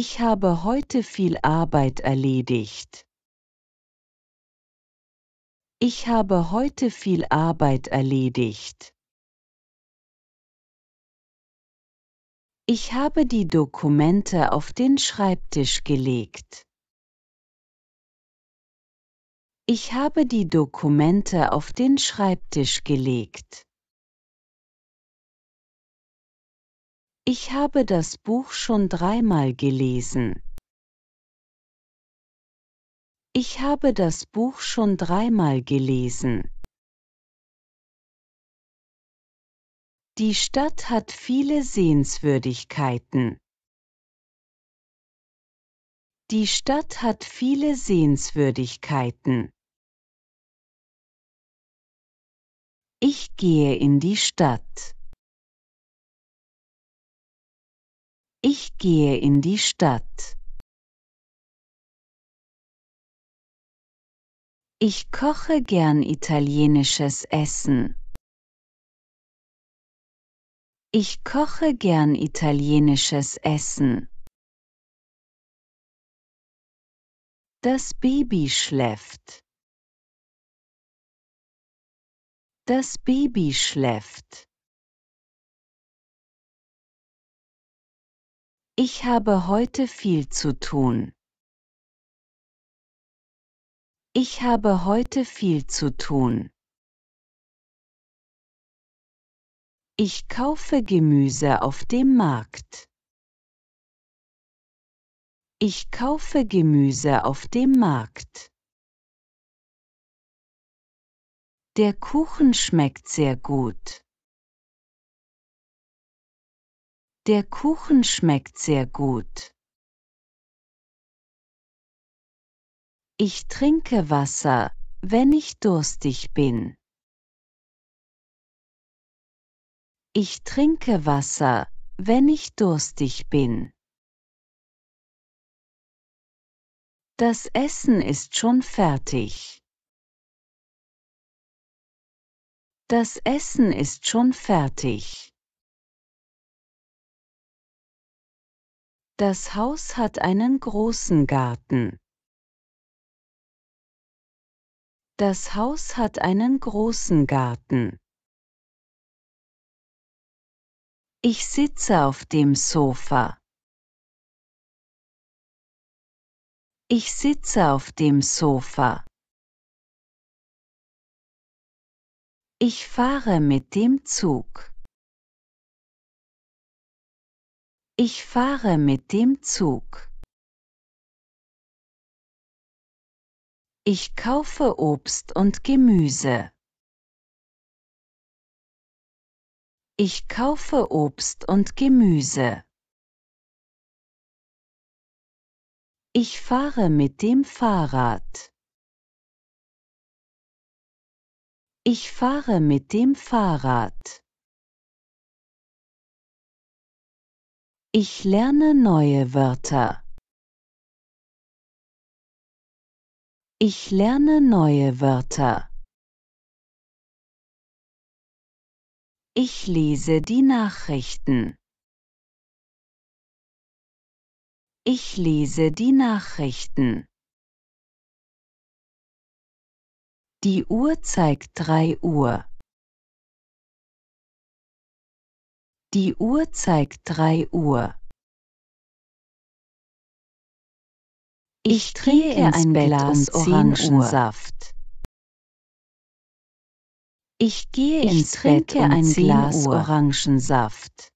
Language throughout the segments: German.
Ich habe heute viel Arbeit erledigt. Ich habe heute viel Arbeit erledigt. Ich habe die Dokumente auf den Schreibtisch gelegt. Ich habe die Dokumente auf den Schreibtisch gelegt. Ich habe das Buch schon dreimal gelesen. Ich habe das Buch schon dreimal gelesen. Die Stadt hat viele Sehenswürdigkeiten. Die Stadt hat viele Sehenswürdigkeiten. Ich gehe in die Stadt. Ich gehe in die Stadt. Ich koche gern italienisches Essen. Ich koche gern italienisches Essen. Das Baby schläft. Das Baby schläft. Ich habe heute viel zu tun. Ich habe heute viel zu tun. Ich kaufe Gemüse auf dem Markt. Ich kaufe Gemüse auf dem Markt. Der Kuchen schmeckt sehr gut. Der Kuchen schmeckt sehr gut. Ich trinke Wasser, wenn ich durstig bin. Ich trinke Wasser, wenn ich durstig bin. Das Essen ist schon fertig. Das Essen ist schon fertig. Das Haus hat einen großen Garten. Das Haus hat einen großen Garten. Ich sitze auf dem Sofa. Ich sitze auf dem Sofa. Ich fahre mit dem Zug. Ich fahre mit dem Zug. Ich kaufe Obst und Gemüse. Ich kaufe Obst und Gemüse. Ich fahre mit dem Fahrrad. Ich fahre mit dem Fahrrad. Ich lerne neue Wörter. Ich lerne neue Wörter. Ich lese die Nachrichten. Ich lese die Nachrichten. Die Uhr zeigt drei Uhr. Die Uhr zeigt drei Uhr. Ich drehe trinke ein Bett Glas um Orangensaft. Ich gehe ich ins Bett um ein Glas Uhr. Orangensaft.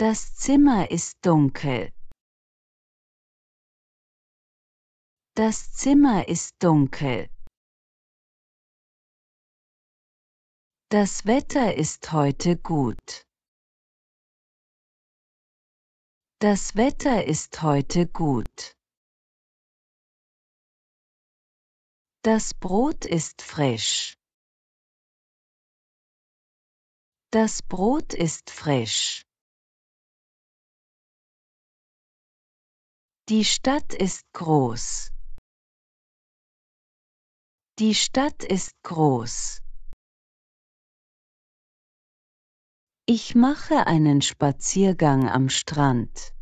Das Zimmer ist dunkel. Das Zimmer ist dunkel. Das Wetter ist heute gut. Das Wetter ist heute gut. Das Brot ist frisch. Das Brot ist frisch. Die Stadt ist groß. Die Stadt ist groß. Ich mache einen Spaziergang am Strand.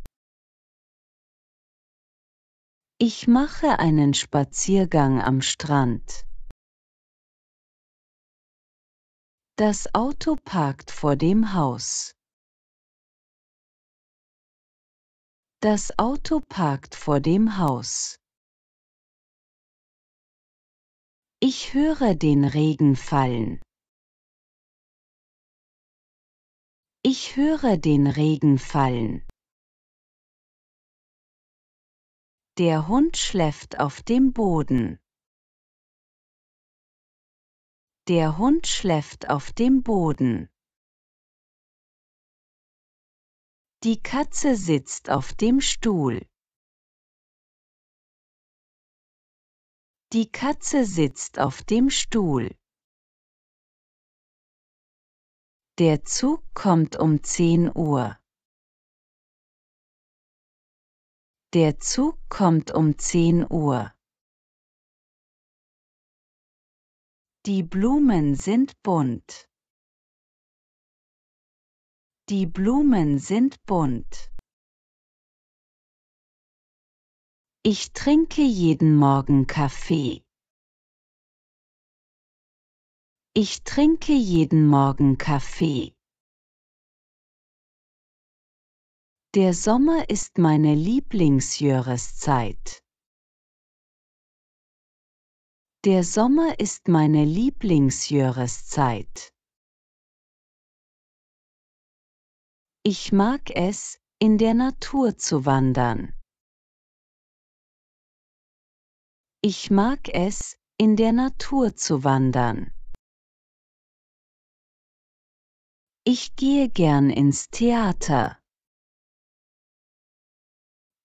Ich mache einen Spaziergang am Strand. Das Auto parkt vor dem Haus. Das Auto parkt vor dem Haus. Ich höre den Regen fallen. Ich höre den Regen fallen. Der Hund schläft auf dem Boden. Der Hund schläft auf dem Boden. Die Katze sitzt auf dem Stuhl. Die Katze sitzt auf dem Stuhl. Der Zug kommt um 10 Uhr. Der Zug kommt um 10 Uhr. Die Blumen sind bunt. Die Blumen sind bunt. Ich trinke jeden Morgen Kaffee. Ich trinke jeden Morgen Kaffee. Der Sommer ist meine Lieblingsjahreszeit. Der Sommer ist meine Lieblingsjahreszeit. Ich mag es, in der Natur zu wandern. Ich mag es, in der Natur zu wandern. Ich gehe gern ins Theater.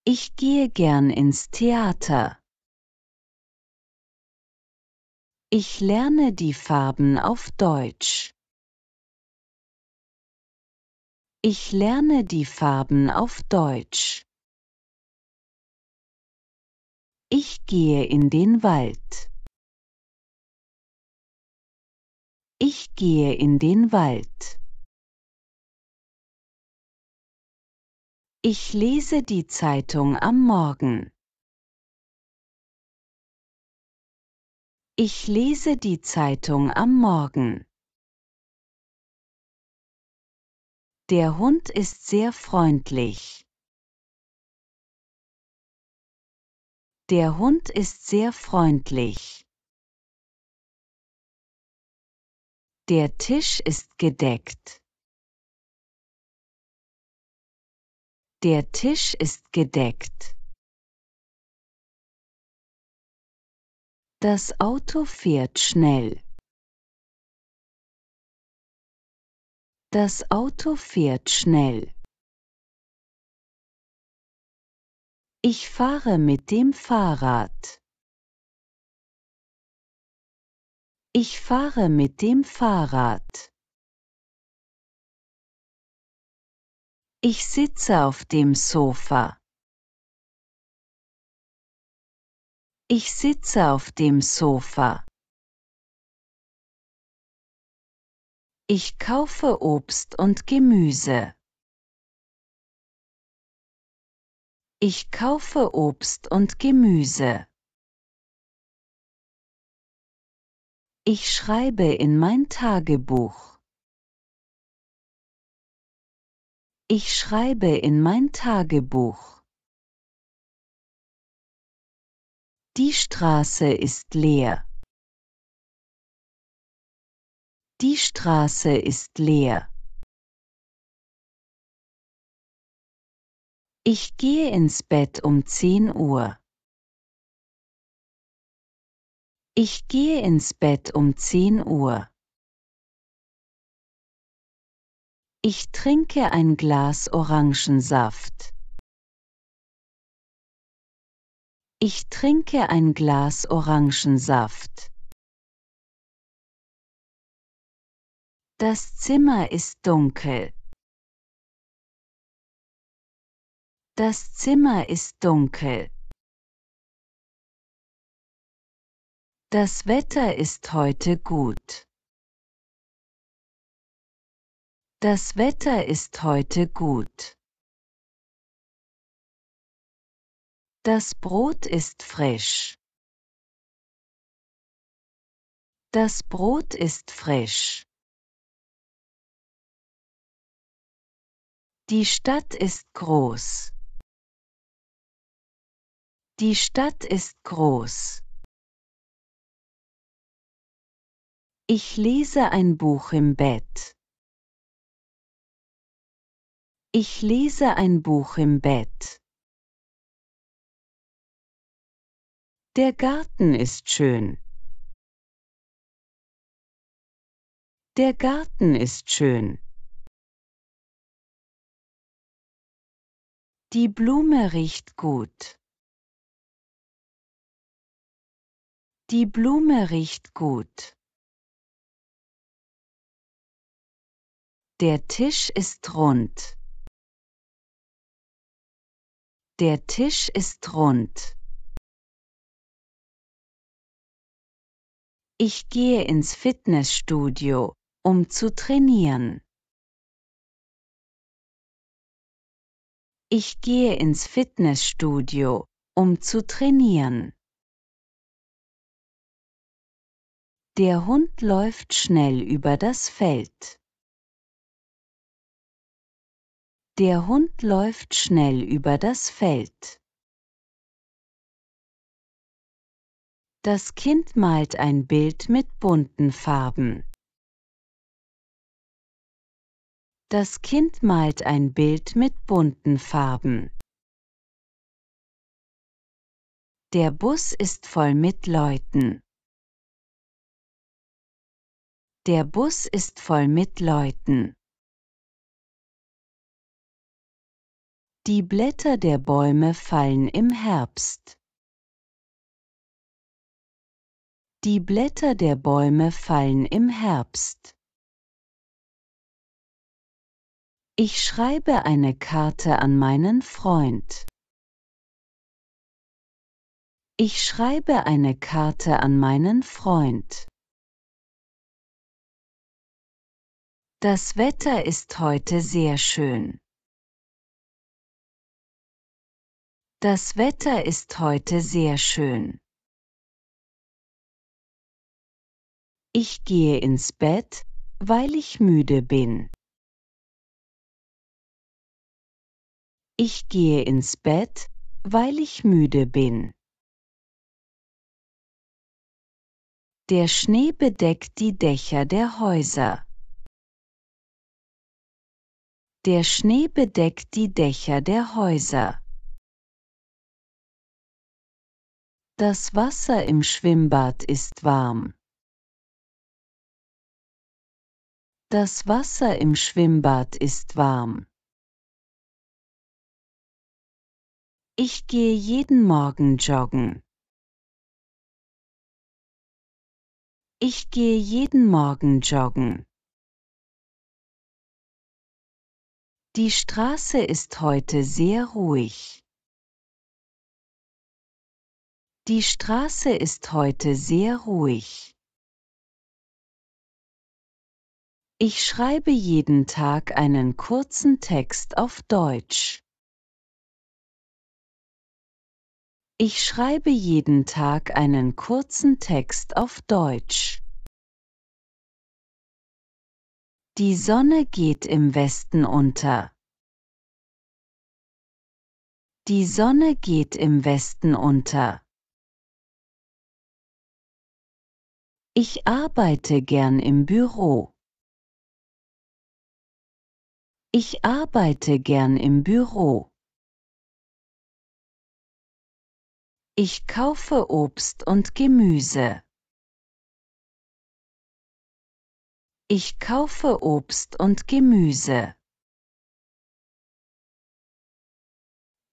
Ich gehe gern ins Theater. Ich lerne die Farben auf Deutsch. Ich lerne die Farben auf Deutsch. Ich gehe in den Wald. Ich gehe in den Wald. Ich lese die Zeitung am Morgen. Ich lese die Zeitung am Morgen. Der Hund ist sehr freundlich. Der Hund ist sehr freundlich. Der Tisch ist gedeckt. Der Tisch ist gedeckt. Das Auto fährt schnell. Das Auto fährt schnell. Ich fahre mit dem Fahrrad. Ich fahre mit dem Fahrrad. Ich sitze auf dem Sofa. Ich sitze auf dem Sofa. Ich kaufe Obst und Gemüse. Ich kaufe Obst und Gemüse. Ich schreibe in mein Tagebuch. Ich schreibe in mein Tagebuch. Die Straße ist leer. Die Straße ist leer. Ich gehe ins Bett um 10 Uhr. Ich gehe ins Bett um 10 Uhr. Ich trinke ein Glas Orangensaft. Ich trinke ein Glas Orangensaft. Das Zimmer ist dunkel. Das Zimmer ist dunkel. Das Wetter ist heute gut. Das Wetter ist heute gut. Das Brot ist frisch. Das Brot ist frisch. Die Stadt ist groß. Die Stadt ist groß. Ich lese ein Buch im Bett. Ich lese ein Buch im Bett. Der Garten ist schön. Der Garten ist schön. Die Blume riecht gut. Die Blume riecht gut. Der Tisch ist rund. Der Tisch ist rund. Ich gehe ins Fitnessstudio, um zu trainieren. Ich gehe ins Fitnessstudio, um zu trainieren. Der Hund läuft schnell über das Feld. Der Hund läuft schnell über das Feld. Das Kind malt ein Bild mit bunten Farben. Das Kind malt ein Bild mit bunten Farben. Der Bus ist voll mit Leuten. Der Bus ist voll mit Leuten. Die Blätter der Bäume fallen im Herbst. Die Blätter der Bäume fallen im Herbst. Ich schreibe eine Karte an meinen Freund. Ich schreibe eine Karte an meinen Freund. Das Wetter ist heute sehr schön. Das Wetter ist heute sehr schön. Ich gehe ins Bett, weil ich müde bin. Ich gehe ins Bett, weil ich müde bin. Der Schnee bedeckt die Dächer der Häuser. Der Schnee bedeckt die Dächer der Häuser. Das Wasser im Schwimmbad ist warm. Das Wasser im Schwimmbad ist warm. Ich gehe jeden Morgen joggen. Ich gehe jeden Morgen joggen. Die Straße ist heute sehr ruhig. Die Straße ist heute sehr ruhig. Ich schreibe jeden Tag einen kurzen Text auf Deutsch. Ich schreibe jeden Tag einen kurzen Text auf Deutsch. Die Sonne geht im Westen unter. Die Sonne geht im Westen unter. Ich arbeite gern im Büro. Ich arbeite gern im Büro. Ich kaufe Obst und Gemüse. Ich kaufe Obst und Gemüse.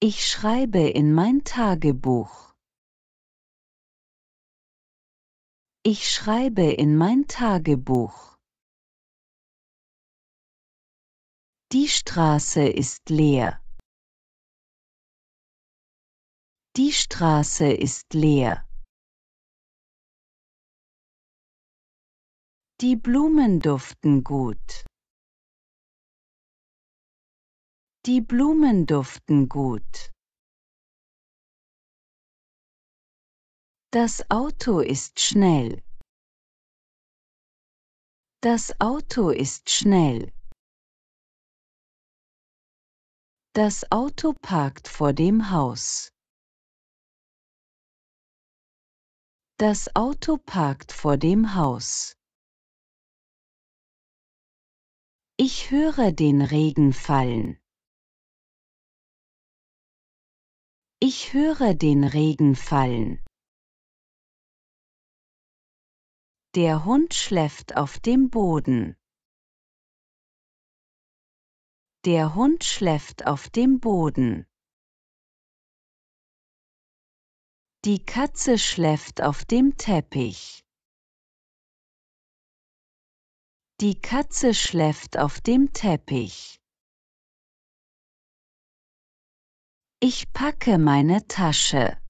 Ich schreibe in mein Tagebuch. Ich schreibe in mein Tagebuch. Die Straße ist leer. Die Straße ist leer. Die Blumen duften gut. Die Blumen duften gut. Das Auto ist schnell. Das Auto ist schnell. Das Auto parkt vor dem Haus. Das Auto parkt vor dem Haus. Ich höre den Regen fallen. Ich höre den Regen fallen. Der Hund schläft auf dem Boden. Der Hund schläft auf dem Boden. Die Katze schläft auf dem Teppich. Die Katze schläft auf dem Teppich. Ich packe meine Tasche.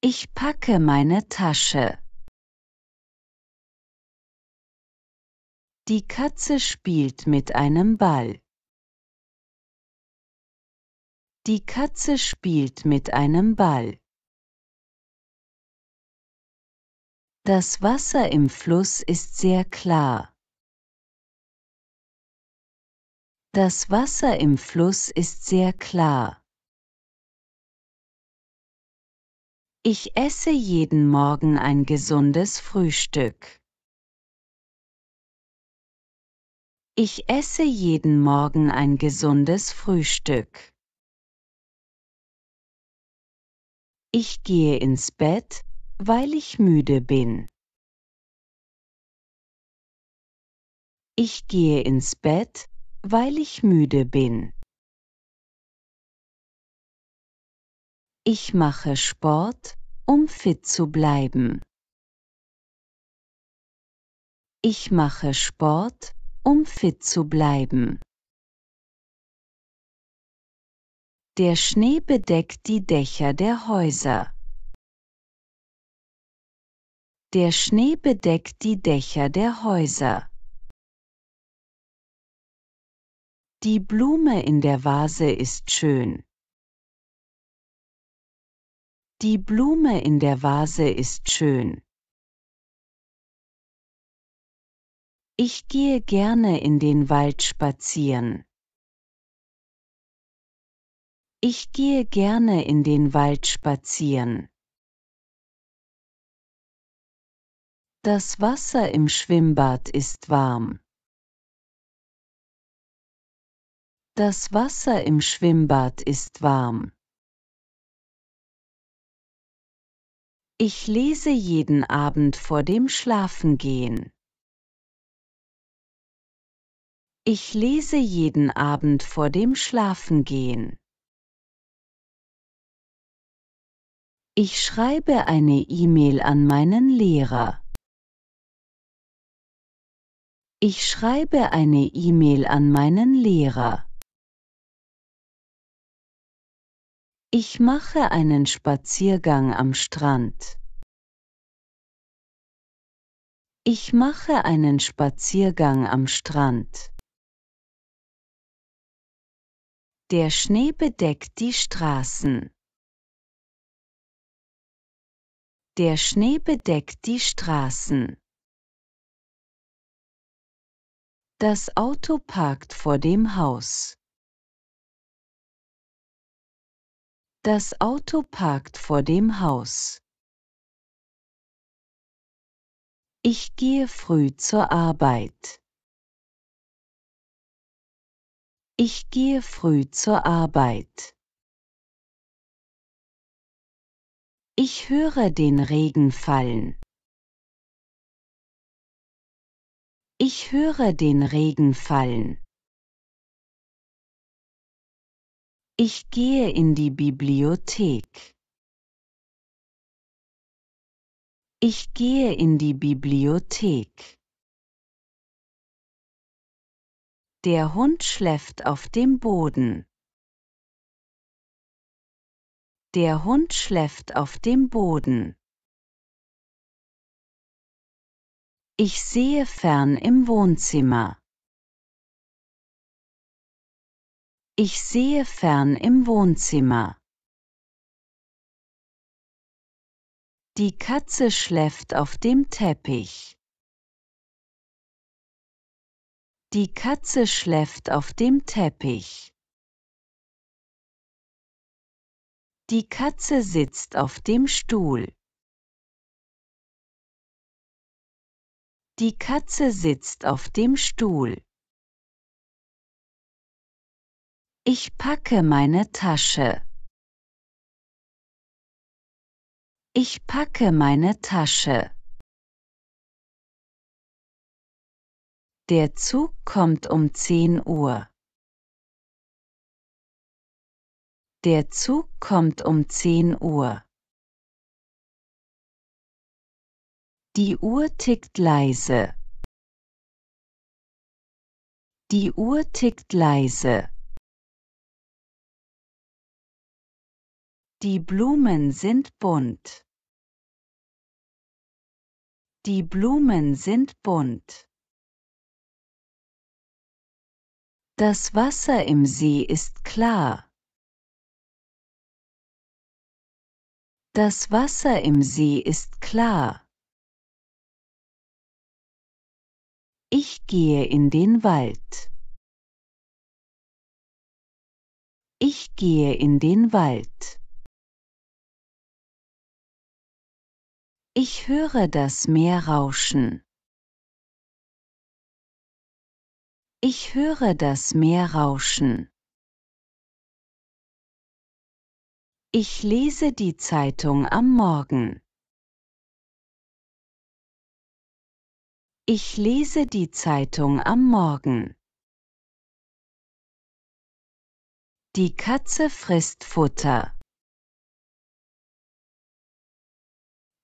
Ich packe meine Tasche. Die Katze spielt mit einem Ball. Die Katze spielt mit einem Ball. Das Wasser im Fluss ist sehr klar. Das Wasser im Fluss ist sehr klar. Ich esse jeden Morgen ein gesundes Frühstück. Ich esse jeden Morgen ein gesundes Frühstück. Ich gehe ins Bett, weil ich müde bin. Ich gehe ins Bett, weil ich müde bin. Ich mache Sport, um fit zu bleiben. Ich mache Sport, um fit zu bleiben. Der Schnee bedeckt die Dächer der Häuser. Der Schnee bedeckt die Dächer der Häuser. Die Blume in der Vase ist schön. Die Blume in der Vase ist schön. Ich gehe gerne in den Wald spazieren. Ich gehe gerne in den Wald spazieren. Das Wasser im Schwimmbad ist warm. Das Wasser im Schwimmbad ist warm. Ich lese jeden Abend vor dem Schlafengehen. Ich lese jeden Abend vor dem Schlafengehen. Ich schreibe eine E-Mail an meinen Lehrer. Ich schreibe eine E-Mail an meinen Lehrer. Ich mache einen Spaziergang am Strand. Ich mache einen Spaziergang am Strand. Der Schnee bedeckt die Straßen. Der Schnee bedeckt die Straßen. Das Auto parkt vor dem Haus. Das Auto parkt vor dem Haus. Ich gehe früh zur Arbeit. Ich gehe früh zur Arbeit. Ich höre den Regen fallen. Ich höre den Regen fallen. Ich gehe in die Bibliothek. Ich gehe in die Bibliothek. Der Hund schläft auf dem Boden. Der Hund schläft auf dem Boden. Ich sehe fern im Wohnzimmer. Ich sehe fern im Wohnzimmer. Die Katze schläft auf dem Teppich. Die Katze schläft auf dem Teppich. Die Katze sitzt auf dem Stuhl. Die Katze sitzt auf dem Stuhl. Ich packe meine Tasche. Ich packe meine Tasche. Der Zug kommt um 10 Uhr. Der Zug kommt um 10 Uhr. Die Uhr tickt leise. Die Uhr tickt leise. Die Blumen sind bunt. Die Blumen sind bunt. Das Wasser im See ist klar. Das Wasser im See ist klar. Ich gehe in den Wald. Ich gehe in den Wald. Ich höre das Meer rauschen. Ich höre das Meer rauschen. Ich lese die Zeitung am Morgen. Ich lese die Zeitung am Morgen. Die Katze frisst Futter.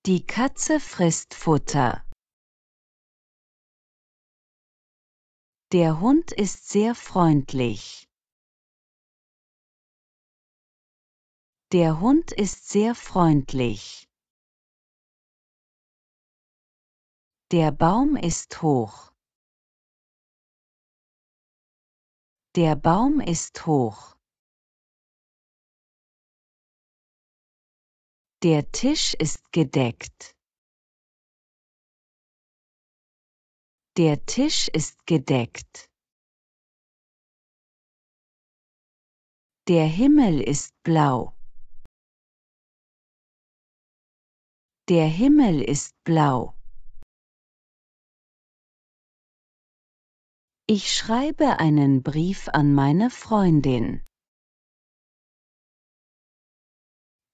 Die Katze frisst Futter. Der Hund ist sehr freundlich. Der Hund ist sehr freundlich. Der Baum ist hoch. Der Baum ist hoch. Der Tisch ist gedeckt. Der Tisch ist gedeckt. Der Himmel ist blau. Der Himmel ist blau. Ich schreibe einen Brief an meine Freundin.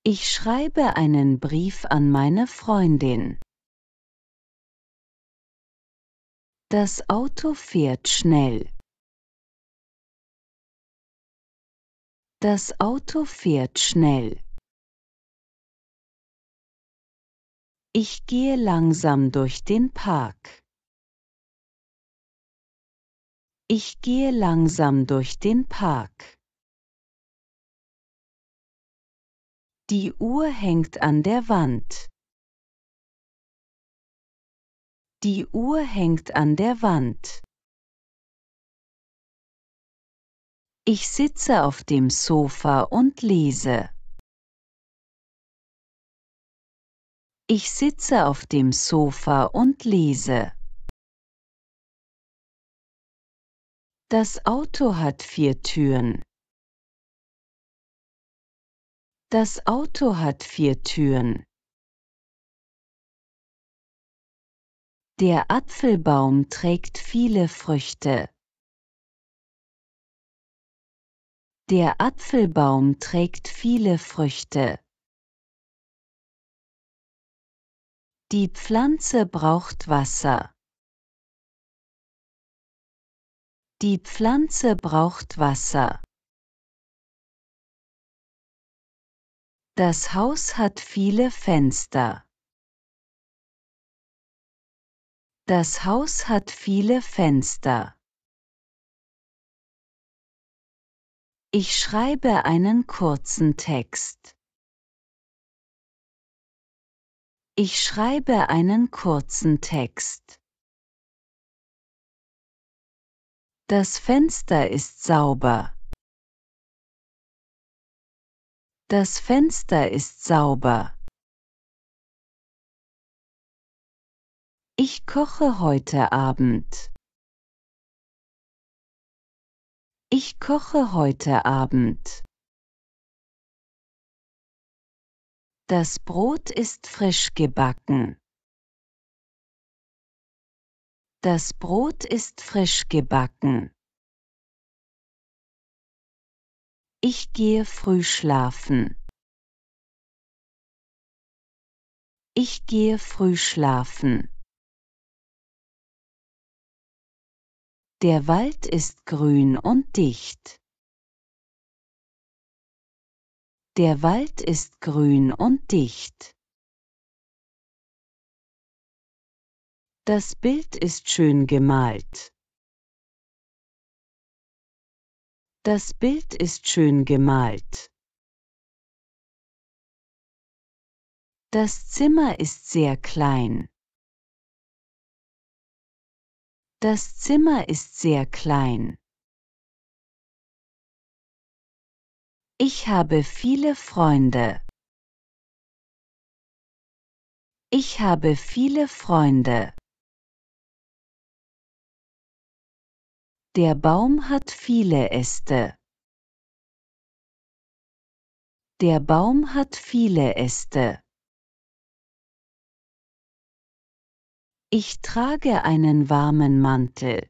Ich schreibe einen Brief an meine Freundin. Das Auto fährt schnell. Das Auto fährt schnell. Ich gehe langsam durch den Park. Ich gehe langsam durch den Park. Die Uhr hängt an der Wand. Die Uhr hängt an der Wand. Ich sitze auf dem Sofa und lese. Ich sitze auf dem Sofa und lese. Das Auto hat vier Türen. Das Auto hat vier Türen. Der Apfelbaum trägt viele Früchte. Der Apfelbaum trägt viele Früchte. Die Pflanze braucht Wasser. Die Pflanze braucht Wasser. Das Haus hat viele Fenster. Das Haus hat viele Fenster. Ich schreibe einen kurzen Text. Ich schreibe einen kurzen Text. Das Fenster ist sauber. Das Fenster ist sauber. Ich koche heute Abend. Ich koche heute Abend. Das Brot ist frisch gebacken. Das Brot ist frisch gebacken. Ich gehe früh schlafen. Ich gehe früh schlafen. Der Wald ist grün und dicht. Der Wald ist grün und dicht. Das Bild ist schön gemalt. Das Bild ist schön gemalt. Das Zimmer ist sehr klein. Das Zimmer ist sehr klein. Ich habe viele Freunde. Ich habe viele Freunde. Der Baum hat viele Äste. Der Baum hat viele Äste. Ich trage einen warmen Mantel.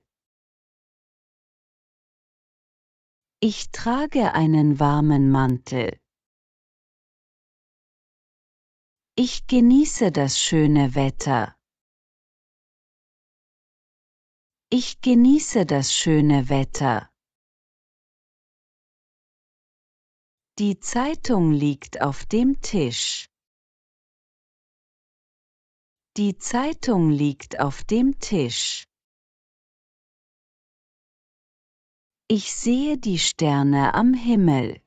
Ich trage einen warmen Mantel. Ich genieße das schöne Wetter. Ich genieße das schöne Wetter. Die Zeitung liegt auf dem Tisch. Die Zeitung liegt auf dem Tisch. Ich sehe die Sterne am Himmel.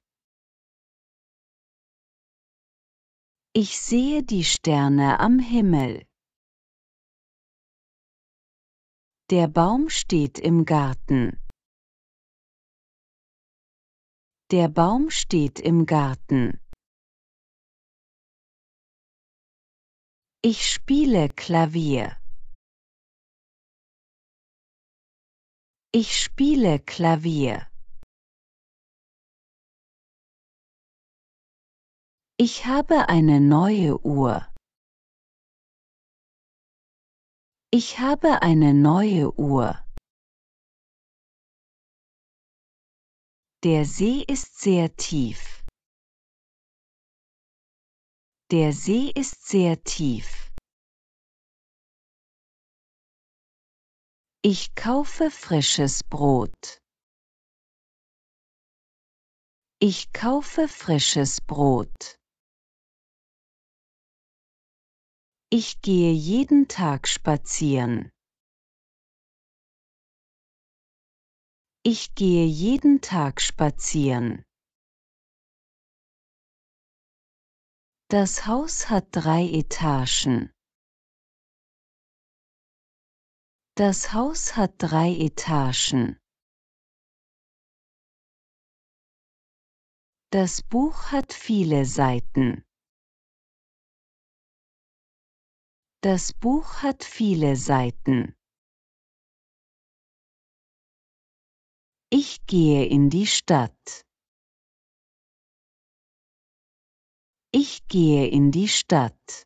Ich sehe die Sterne am Himmel. Der Baum steht im Garten. Der Baum steht im Garten. Ich spiele Klavier. Ich spiele Klavier. Ich habe eine neue Uhr. Ich habe eine neue Uhr. Der See ist sehr tief. Der See ist sehr tief. Ich kaufe frisches Brot. Ich kaufe frisches Brot. Ich gehe jeden Tag spazieren. Ich gehe jeden Tag spazieren. Das Haus hat drei Etagen. Das Haus hat drei Etagen. Das Buch hat viele Seiten. Das Buch hat viele Seiten. Ich gehe in die Stadt. Ich gehe in die Stadt.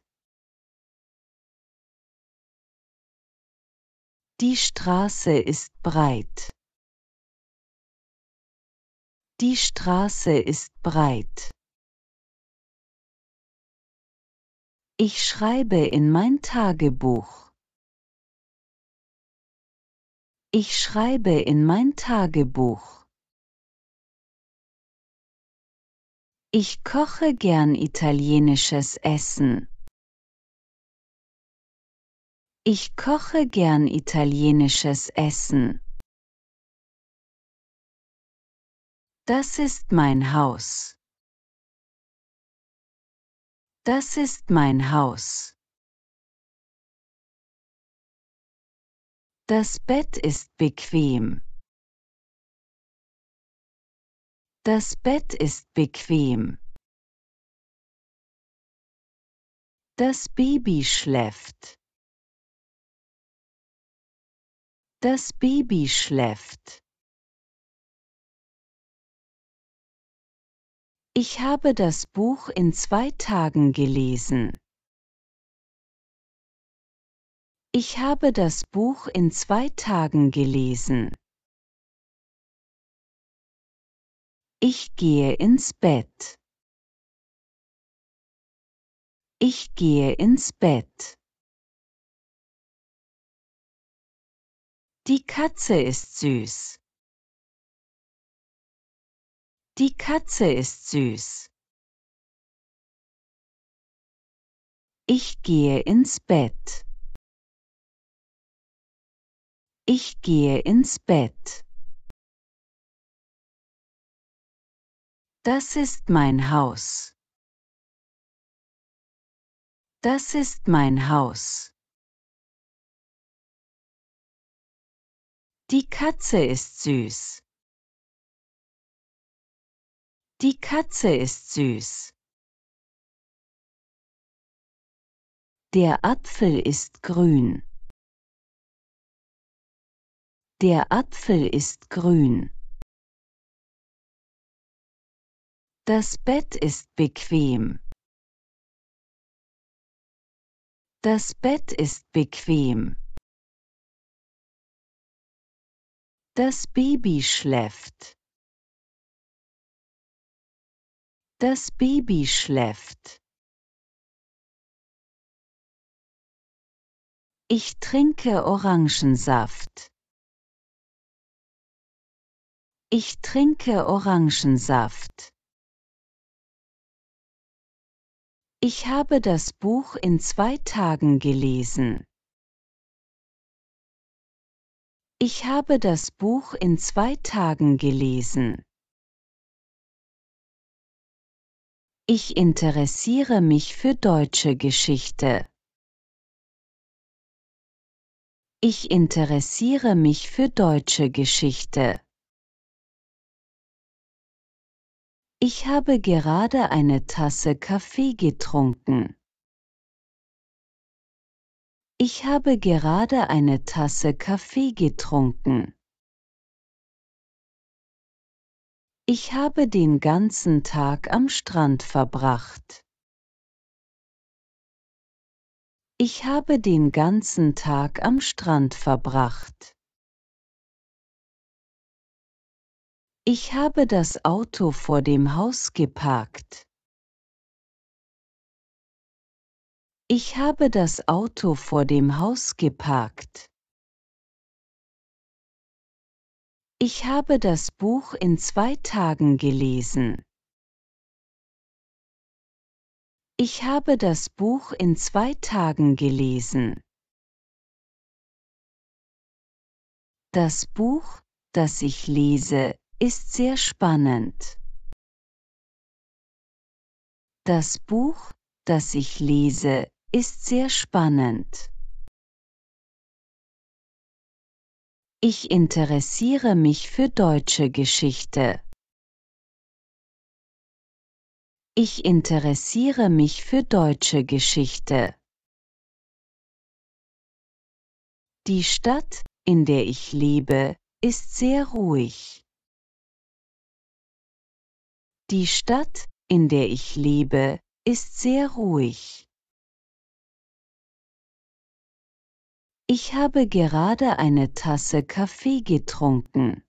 Die Straße ist breit. Die Straße ist breit. Ich schreibe in mein Tagebuch. Ich schreibe in mein Tagebuch. Ich koche gern italienisches Essen. Ich koche gern italienisches Essen. Das ist mein Haus. Das ist mein Haus. Das Bett ist bequem. Das Bett ist bequem. Das Baby schläft. Das Baby schläft. Ich habe das Buch in zwei Tagen gelesen. Ich habe das Buch in zwei Tagen gelesen. Ich gehe ins Bett. Ich gehe ins Bett. Die Katze ist süß. Die Katze ist süß. Ich gehe ins Bett. Ich gehe ins Bett. Das ist mein Haus. Das ist mein Haus. Die Katze ist süß. Die Katze ist süß. Der Apfel ist grün. Der Apfel ist grün. Das Bett ist bequem. Das Bett ist bequem. Das Baby schläft. Das Baby schläft. Ich trinke Orangensaft. Ich trinke Orangensaft. Ich habe das Buch in zwei Tagen gelesen. Ich habe das Buch in zwei Tagen gelesen. Ich interessiere mich für deutsche Geschichte. Ich interessiere mich für deutsche Geschichte. Ich habe gerade eine Tasse Kaffee getrunken. Ich habe gerade eine Tasse Kaffee getrunken. Ich habe den ganzen Tag am Strand verbracht. Ich habe den ganzen Tag am Strand verbracht. Ich habe das Auto vor dem Haus geparkt. Ich habe das Auto vor dem Haus geparkt. Ich habe das Buch in zwei Tagen gelesen. Ich habe das Buch in zwei Tagen gelesen. Das Buch, das ich lese, ist sehr spannend. Das Buch, das ich lese, ist sehr spannend. Ich interessiere mich für deutsche Geschichte. Ich interessiere mich für deutsche Geschichte. Die Stadt, in der ich lebe, ist sehr ruhig. Die Stadt, in der ich lebe, ist sehr ruhig. Ich habe gerade eine Tasse Kaffee getrunken.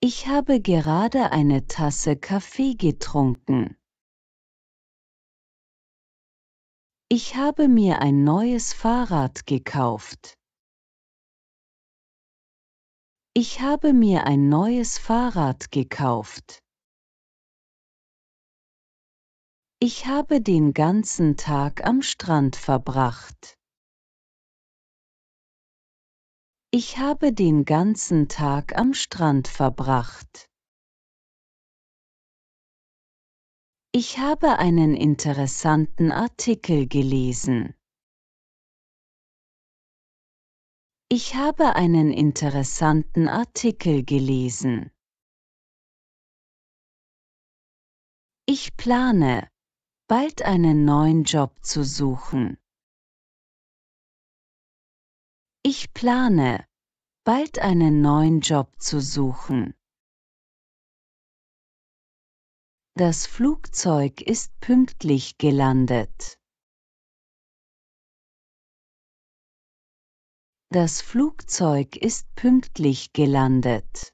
Ich habe gerade eine Tasse Kaffee getrunken. Ich habe mir ein neues Fahrrad gekauft. Ich habe mir ein neues Fahrrad gekauft. Ich habe den ganzen Tag am Strand verbracht. Ich habe den ganzen Tag am Strand verbracht. Ich habe einen interessanten Artikel gelesen. Ich habe einen interessanten Artikel gelesen. Ich plane, bald einen neuen Job zu suchen. Ich plane, bald einen neuen Job zu suchen. Das Flugzeug ist pünktlich gelandet. Das Flugzeug ist pünktlich gelandet.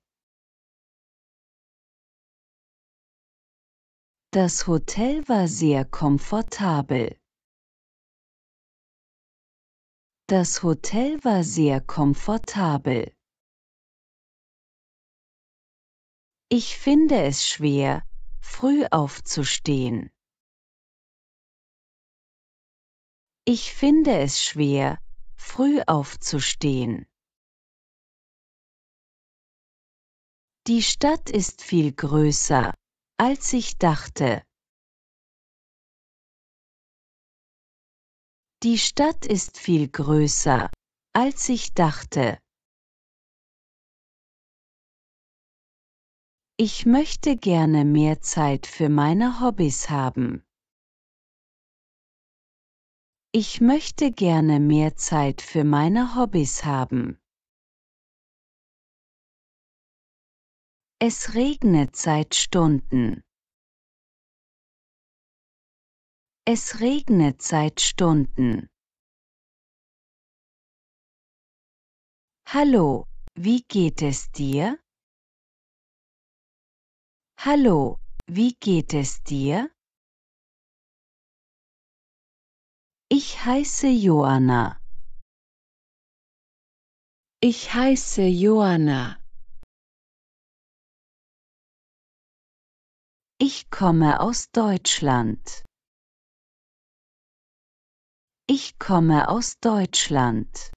Das Hotel war sehr komfortabel. Das Hotel war sehr komfortabel. Ich finde es schwer, früh aufzustehen. Ich finde es schwer, früh aufzustehen. Die Stadt ist viel größer, als ich dachte. Die Stadt ist viel größer, als ich dachte. Ich möchte gerne mehr Zeit für meine Hobbys haben. Ich möchte gerne mehr Zeit für meine Hobbys haben. Es regnet seit Stunden. Es regnet seit Stunden. Hallo, wie geht es dir? Hallo, wie geht es dir? Ich heiße Joanna. Ich heiße Joanna. Ich komme aus Deutschland. Ich komme aus Deutschland.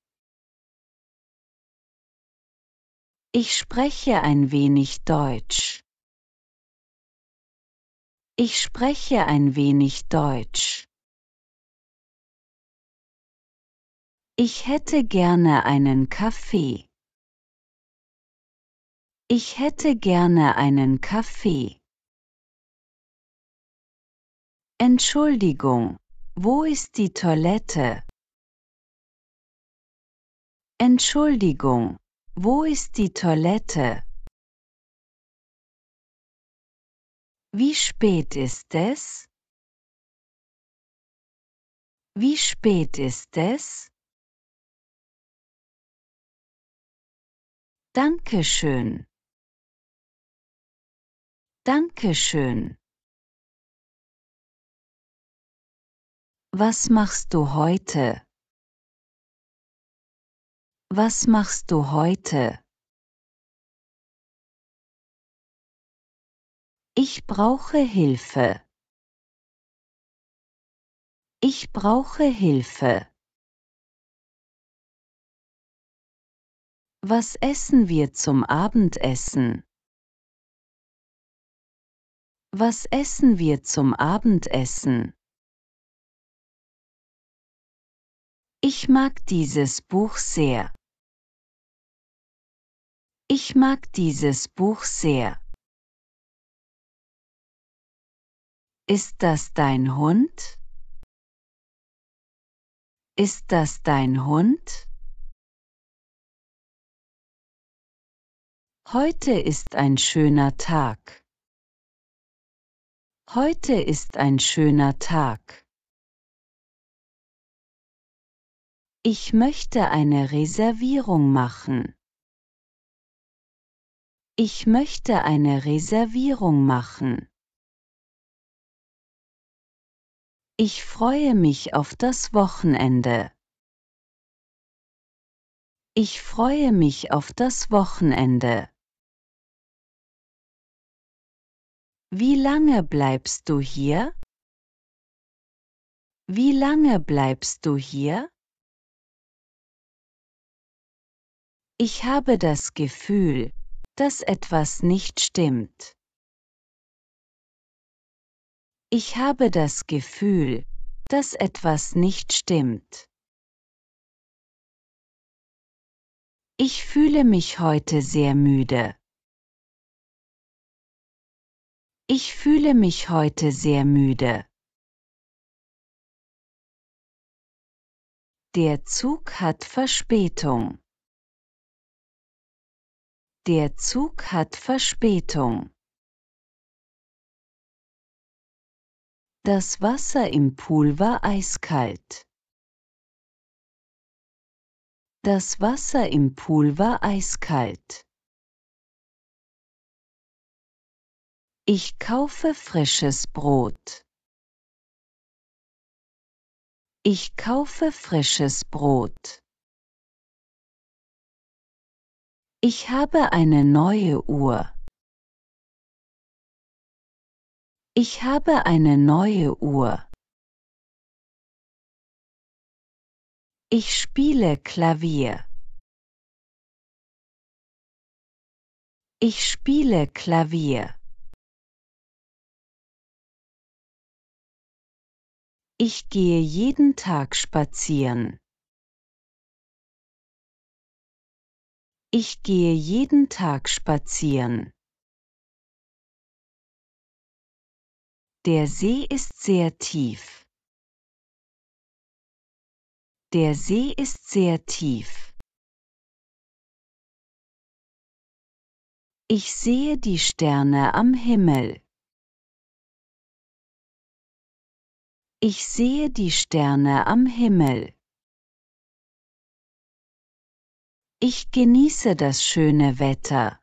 Ich spreche ein wenig Deutsch. Ich spreche ein wenig Deutsch. Ich hätte gerne einen Kaffee. Ich hätte gerne einen Kaffee. Entschuldigung, wo ist die Toilette? Entschuldigung, wo ist die Toilette? Wie spät ist es? Wie spät ist es? Dankeschön. Dankeschön. Was machst du heute? Was machst du heute? Ich brauche Hilfe. Ich brauche Hilfe. Was essen wir zum Abendessen? Was essen wir zum Abendessen? Ich mag dieses Buch sehr. Ich mag dieses Buch sehr. Ist das dein Hund? Ist das dein Hund? Heute ist ein schöner Tag. Heute ist ein schöner Tag. Ich möchte eine Reservierung machen. Ich möchte eine Reservierung machen. Ich freue mich auf das Wochenende. Ich freue mich auf das Wochenende. Wie lange bleibst du hier? Wie lange bleibst du hier? Ich habe das Gefühl, dass etwas nicht stimmt. Ich habe das Gefühl, dass etwas nicht stimmt. Ich fühle mich heute sehr müde. Ich fühle mich heute sehr müde. Der Zug hat Verspätung. Der Zug hat Verspätung. Das Wasser im Pool war eiskalt. Das Wasser im Pool war eiskalt. Ich kaufe frisches Brot. Ich kaufe frisches Brot. Ich habe eine neue Uhr. Ich habe eine neue Uhr. Ich spiele Klavier. Ich spiele Klavier. Ich gehe jeden Tag spazieren. Ich gehe jeden Tag spazieren. Der See ist sehr tief. Der See ist sehr tief. Ich sehe die Sterne am Himmel. Ich sehe die Sterne am Himmel. Ich genieße das schöne Wetter.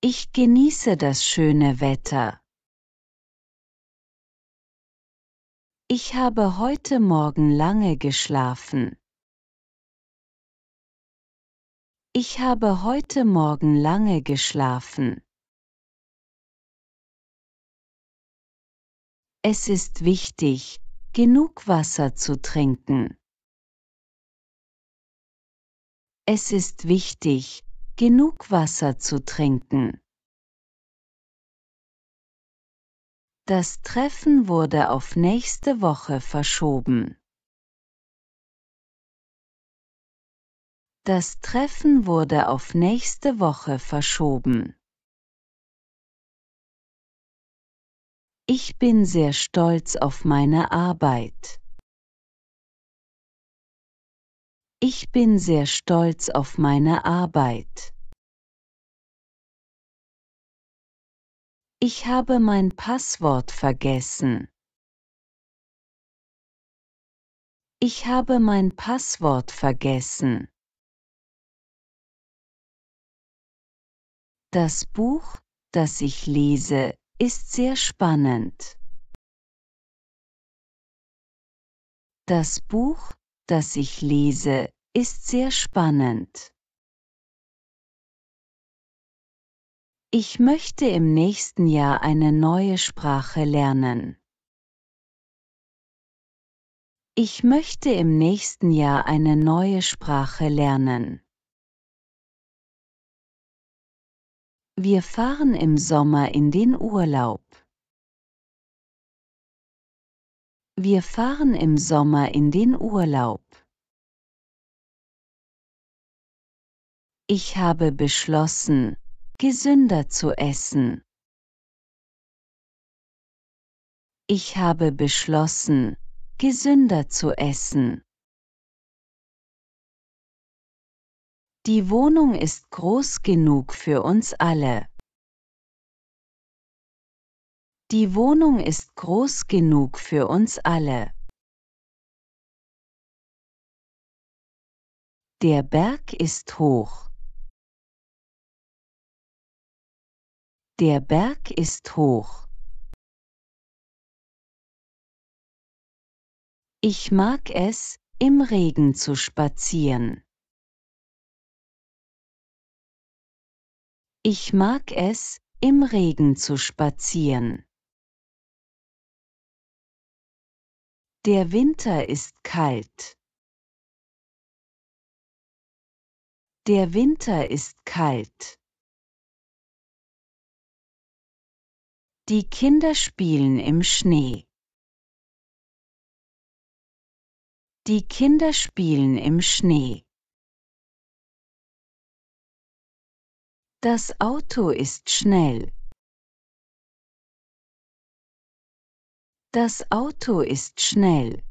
Ich genieße das schöne Wetter. Ich habe heute Morgen lange geschlafen. Ich habe heute Morgen lange geschlafen. Es ist wichtig, genug Wasser zu trinken. Es ist wichtig, genug Wasser zu trinken. Das Treffen wurde auf nächste Woche verschoben. Das Treffen wurde auf nächste Woche verschoben. Ich bin sehr stolz auf meine Arbeit. Ich bin sehr stolz auf meine Arbeit. Ich habe mein Passwort vergessen. Ich habe mein Passwort vergessen. Das Buch, das ich lese, ist sehr spannend. Das Buch, das ich lese, ist sehr spannend. Ich möchte im nächsten Jahr eine neue Sprache lernen. Ich möchte im nächsten Jahr eine neue Sprache lernen. Wir fahren im Sommer in den Urlaub. Wir fahren im Sommer in den Urlaub. Ich habe beschlossen, gesünder zu essen. Ich habe beschlossen, gesünder zu essen. Die Wohnung ist groß genug für uns alle. Die Wohnung ist groß genug für uns alle. Der Berg ist hoch. Der Berg ist hoch. Ich mag es, im Regen zu spazieren. Ich mag es, im Regen zu spazieren. Der Winter ist kalt. Der Winter ist kalt. Die Kinder spielen im Schnee. Die Kinder spielen im Schnee. Das Auto ist schnell. Das Auto ist schnell.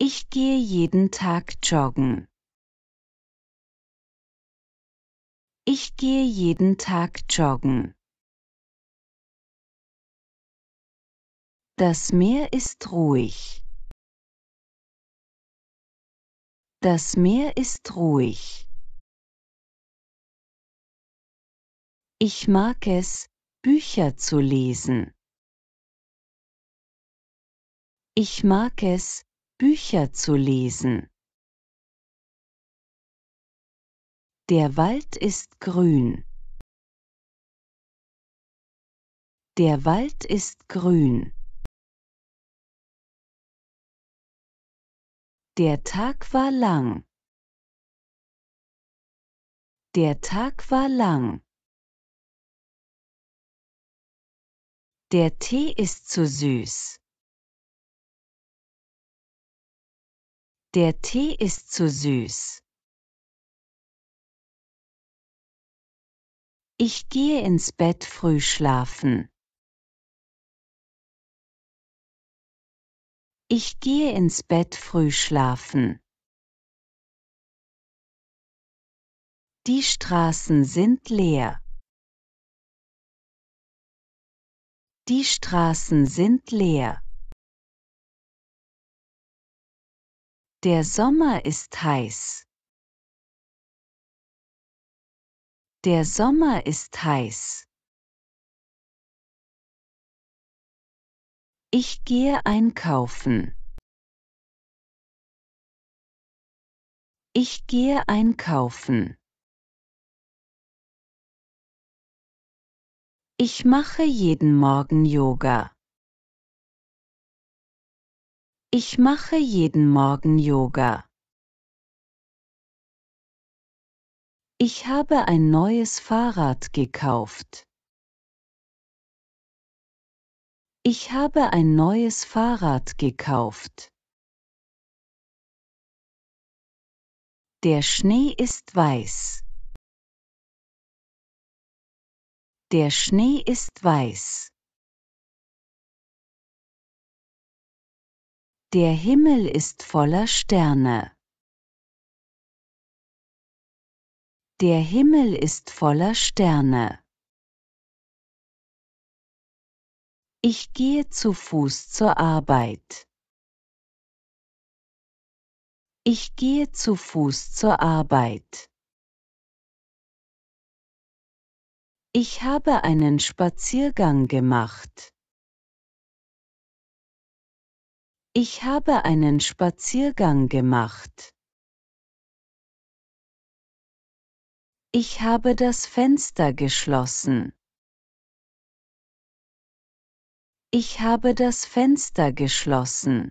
Ich gehe jeden Tag joggen. Ich gehe jeden Tag joggen. Das Meer ist ruhig. Das Meer ist ruhig. Ich mag es, Bücher zu lesen. Ich mag es, Bücher zu lesen. Der Wald ist grün. Der Wald ist grün. Der Tag war lang. Der Tag war lang. Der Tee ist zu süß. Der Tee ist zu süß. Ich gehe ins Bett früh schlafen. Ich gehe ins Bett früh schlafen. Die Straßen sind leer. Die Straßen sind leer. Der Sommer ist heiß. Der Sommer ist heiß. Ich gehe einkaufen. Ich gehe einkaufen. Ich mache jeden Morgen Yoga. Ich mache jeden Morgen Yoga. Ich habe ein neues Fahrrad gekauft. Ich habe ein neues Fahrrad gekauft. Der Schnee ist weiß. Der Schnee ist weiß. Der Himmel ist voller Sterne. Der Himmel ist voller Sterne. Ich gehe zu Fuß zur Arbeit. Ich gehe zu Fuß zur Arbeit. Ich habe einen Spaziergang gemacht. Ich habe einen Spaziergang gemacht. Ich habe das Fenster geschlossen. Ich habe das Fenster geschlossen.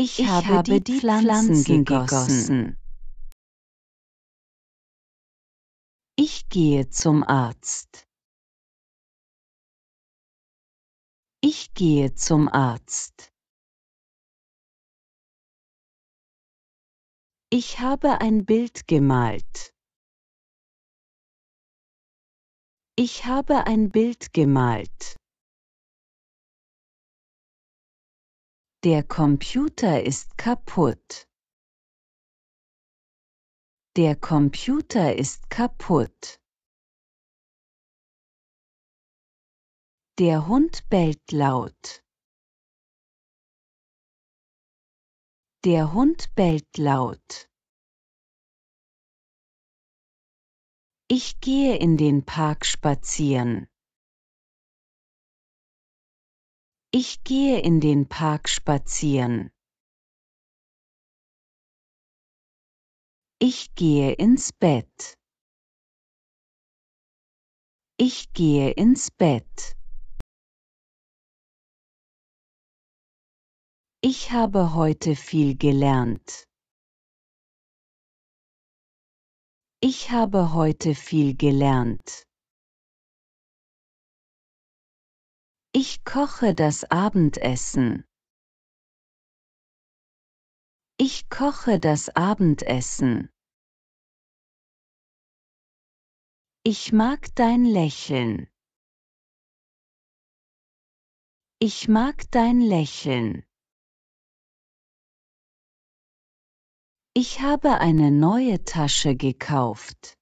Ich, ich habe, habe die Pflanzen, Pflanzen gegossen. Ich gehe zum Arzt. Ich gehe zum Arzt. Ich habe ein Bild gemalt. Ich habe ein Bild gemalt. Der Computer ist kaputt. Der Computer ist kaputt. Der Hund bellt laut. Der Hund bellt laut. Ich gehe in den Park spazieren. Ich gehe in den Park spazieren. Ich gehe ins Bett. Ich gehe ins Bett. Ich habe heute viel gelernt. Ich habe heute viel gelernt. Ich koche das Abendessen. Ich koche das Abendessen. Ich mag dein Lächeln. Ich mag dein Lächeln. Ich habe eine neue Tasche gekauft.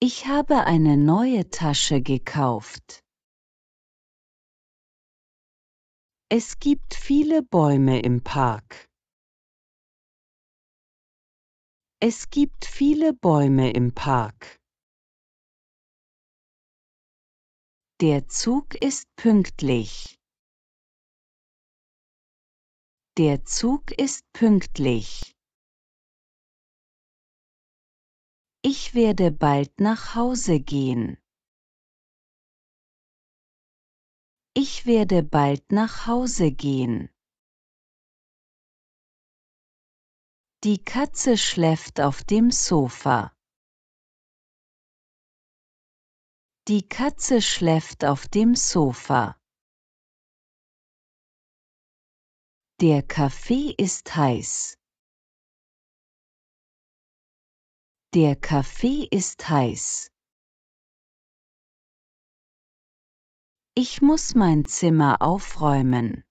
Ich habe eine neue Tasche gekauft. Es gibt viele Bäume im Park. Es gibt viele Bäume im Park. Der Zug ist pünktlich. Der Zug ist pünktlich. Ich werde bald nach Hause gehen. Ich werde bald nach Hause gehen. Die Katze schläft auf dem Sofa. Die Katze schläft auf dem Sofa. Der Kaffee ist heiß. Der Kaffee ist heiß. Ich muss mein Zimmer aufräumen.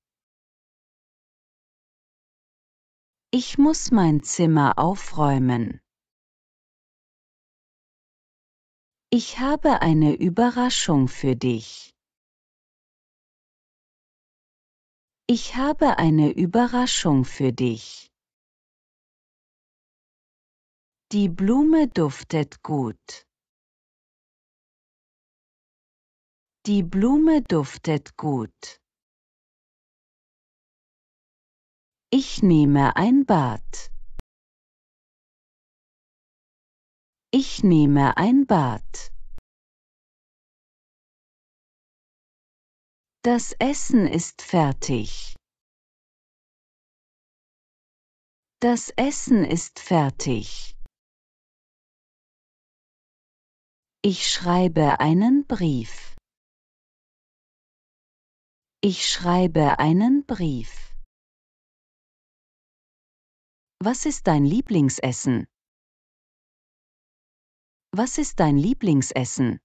Ich muss mein Zimmer aufräumen. Ich habe eine Überraschung für dich. Ich habe eine Überraschung für dich. Die Blume duftet gut. Die Blume duftet gut. Ich nehme ein Bad. Ich nehme ein Bad. Das Essen ist fertig. Das Essen ist fertig. Ich schreibe einen Brief. Ich schreibe einen Brief. Was ist dein Lieblingsessen? Was ist dein Lieblingsessen?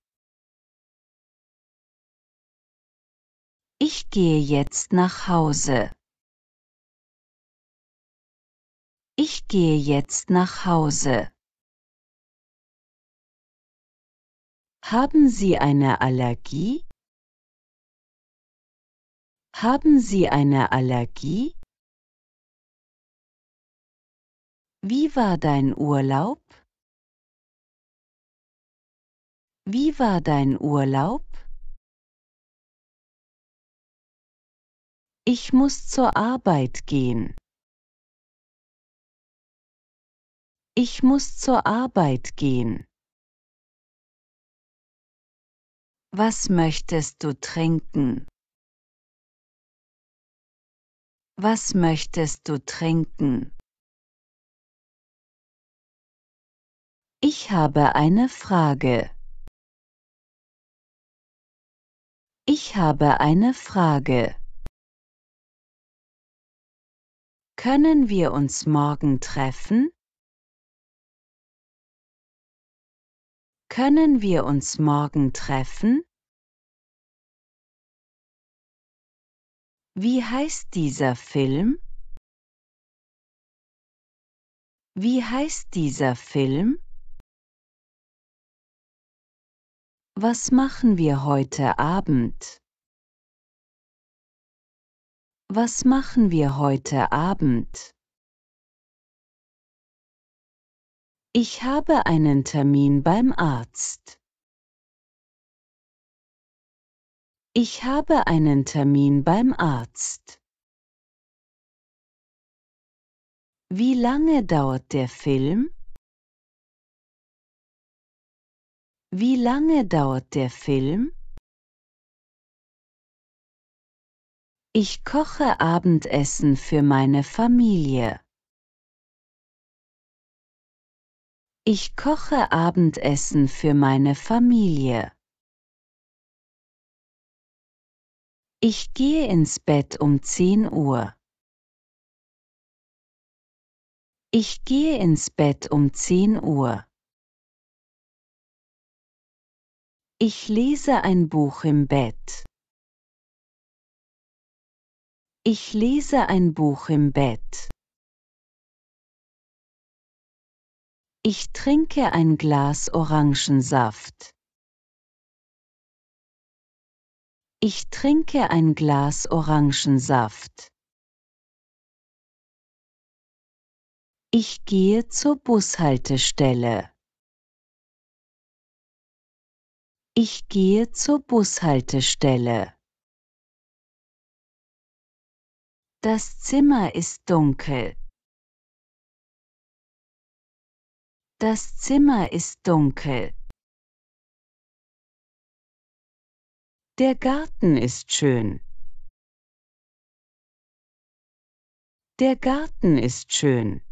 Ich gehe jetzt nach Hause. Ich gehe jetzt nach Hause. Haben Sie eine Allergie? Haben Sie eine Allergie? Wie war dein Urlaub? Wie war dein Urlaub? Ich muss zur Arbeit gehen. Ich muss zur Arbeit gehen. Was möchtest du trinken? Was möchtest du trinken? Ich habe eine Frage. Ich habe eine Frage. Können wir uns morgen treffen? Können wir uns morgen treffen? Wie heißt dieser Film? Wie heißt dieser Film? Was machen wir heute Abend? Was machen wir heute Abend? Ich habe einen Termin beim Arzt. Ich habe einen Termin beim Arzt. Wie lange dauert der Film? Wie lange dauert der Film? Ich koche Abendessen für meine Familie. Ich koche Abendessen für meine Familie. Ich gehe ins Bett um 10 Uhr. Ich gehe ins Bett um 10 Uhr. Ich lese ein Buch im Bett. Ich lese ein Buch im Bett. Ich trinke ein Glas Orangensaft. Ich trinke ein Glas Orangensaft. Ich gehe zur Bushaltestelle. Ich gehe zur Bushaltestelle. Das Zimmer ist dunkel. Das Zimmer ist dunkel. Der Garten ist schön. Der Garten ist schön.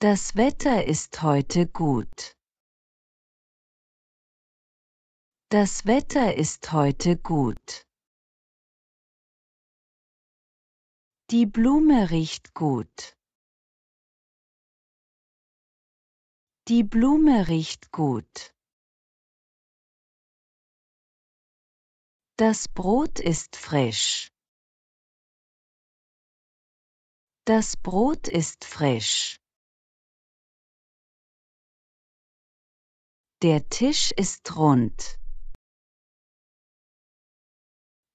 Das Wetter ist heute gut. Das Wetter ist heute gut. Die Blume riecht gut. Die Blume riecht gut. Das Brot ist frisch. Das Brot ist frisch. Der Tisch ist rund.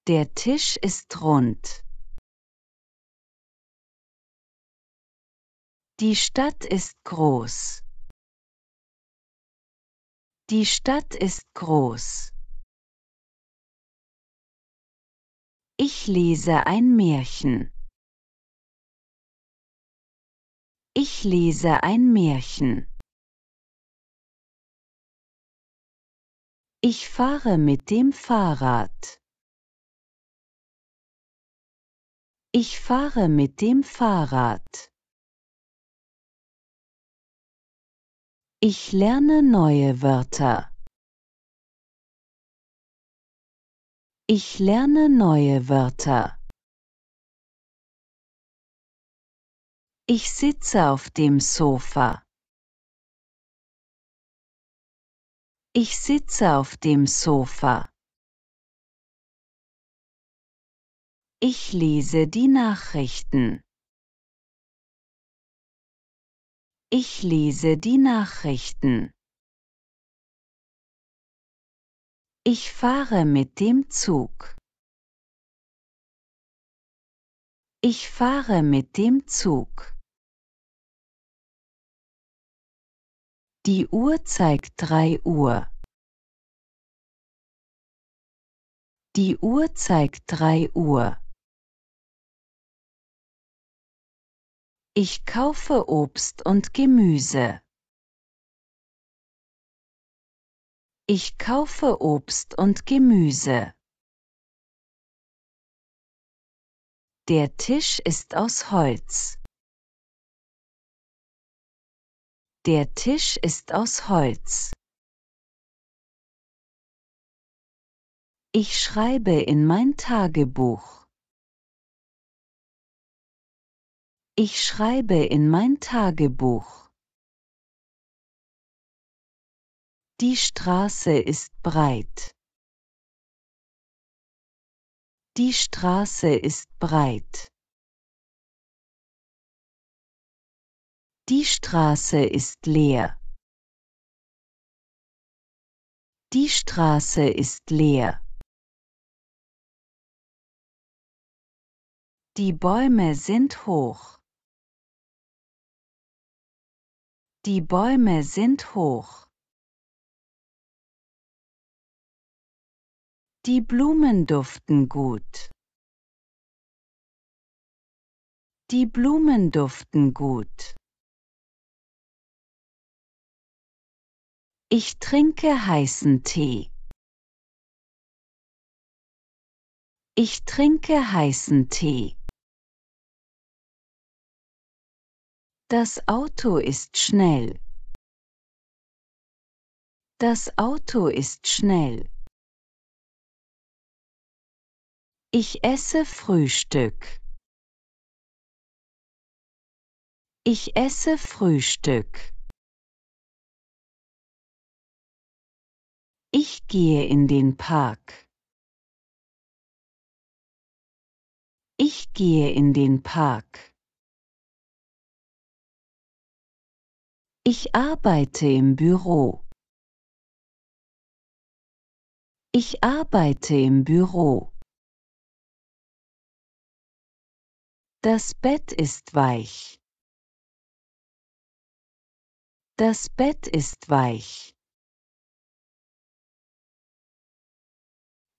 Der Tisch ist rund. Die Stadt ist groß. Die Stadt ist groß. Ich lese ein Märchen. Ich lese ein Märchen. Ich fahre mit dem Fahrrad. Ich fahre mit dem Fahrrad. Ich lerne neue Wörter. Ich lerne neue Wörter. Ich sitze auf dem Sofa. Ich sitze auf dem Sofa. Ich lese die Nachrichten. Ich lese die Nachrichten. Ich fahre mit dem Zug. Ich fahre mit dem Zug. Die Uhr zeigt drei Uhr. Die Uhr zeigt drei Uhr. Ich kaufe Obst und Gemüse. Ich kaufe Obst und Gemüse. Der Tisch ist aus Holz. Der Tisch ist aus Holz. Ich schreibe in mein Tagebuch. Ich schreibe in mein Tagebuch. Die Straße ist breit. Die Straße ist breit. Die Straße ist leer. Die Straße ist leer. Die Bäume sind hoch. Die Bäume sind hoch. Die Blumen duften gut. Die Blumen duften gut. Ich trinke heißen Tee. Ich trinke heißen Tee. Das Auto ist schnell. Das Auto ist schnell. Ich esse Frühstück. Ich esse Frühstück. Ich gehe in den Park. Ich gehe in den Park. Ich arbeite im Büro. Ich arbeite im Büro. Das Bett ist weich. Das Bett ist weich.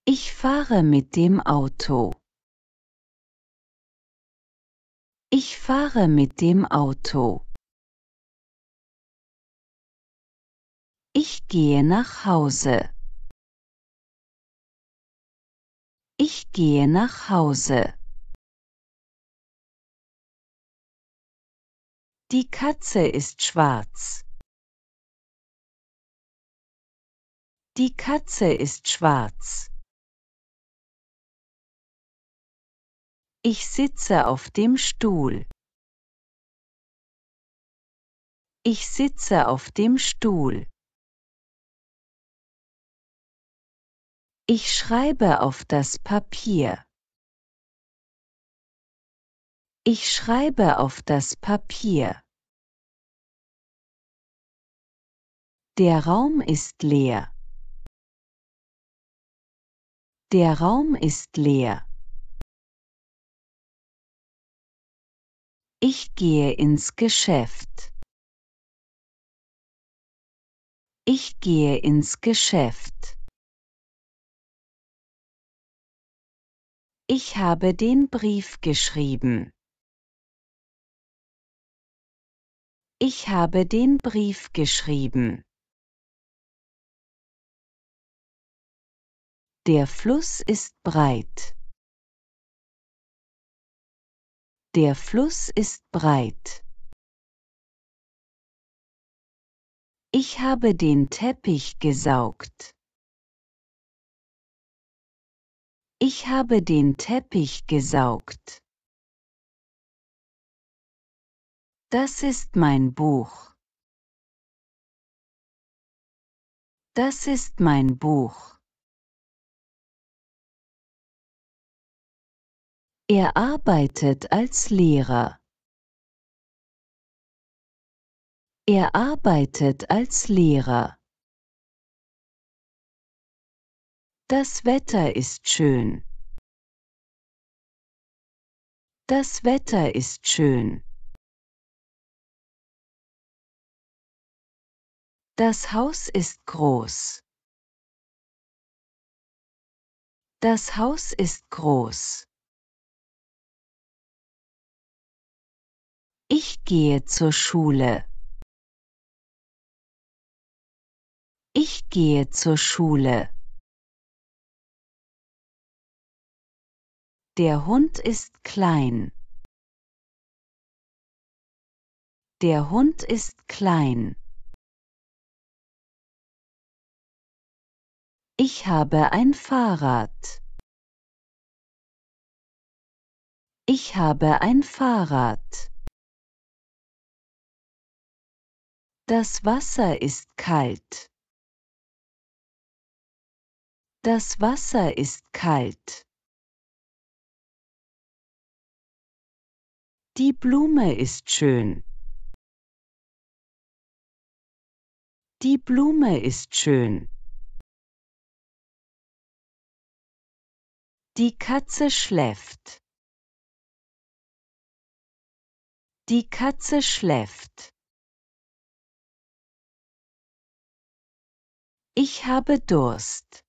Ich fahre mit dem Auto. Ich fahre mit dem Auto. Ich gehe nach Hause. Ich gehe nach Hause. Die Katze ist schwarz. Die Katze ist schwarz. Ich sitze auf dem Stuhl. Ich sitze auf dem Stuhl. Ich schreibe auf das Papier. Ich schreibe auf das Papier. Der Raum ist leer. Der Raum ist leer. Ich gehe ins Geschäft. Ich gehe ins Geschäft. Ich habe den Brief geschrieben. Ich habe den Brief geschrieben. Der Fluss ist breit. Der Fluss ist breit. Ich habe den Teppich gesaugt. Ich habe den Teppich gesaugt. Das ist mein Buch. Das ist mein Buch. Er arbeitet als Lehrer. Er arbeitet als Lehrer. Das Wetter ist schön. Das Wetter ist schön. Das Haus ist groß. Das Haus ist groß. Ich gehe zur Schule. Ich gehe zur Schule. Der Hund ist klein. Der Hund ist klein. Ich habe ein Fahrrad. Ich habe ein Fahrrad. Das Wasser ist kalt. Das Wasser ist kalt. Die Blume ist schön. Die Blume ist schön. Die Katze schläft. Die Katze schläft. Ich habe Durst.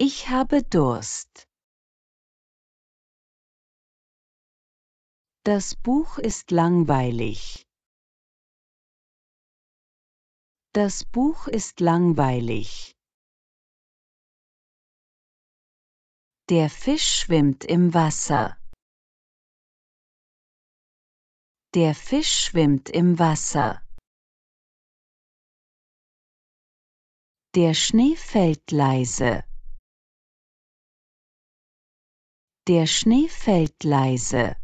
Ich habe Durst. Das Buch ist langweilig. Das Buch ist langweilig. Der Fisch schwimmt im Wasser. Der Fisch schwimmt im Wasser. Der Schnee fällt leise. Der Schnee fällt leise.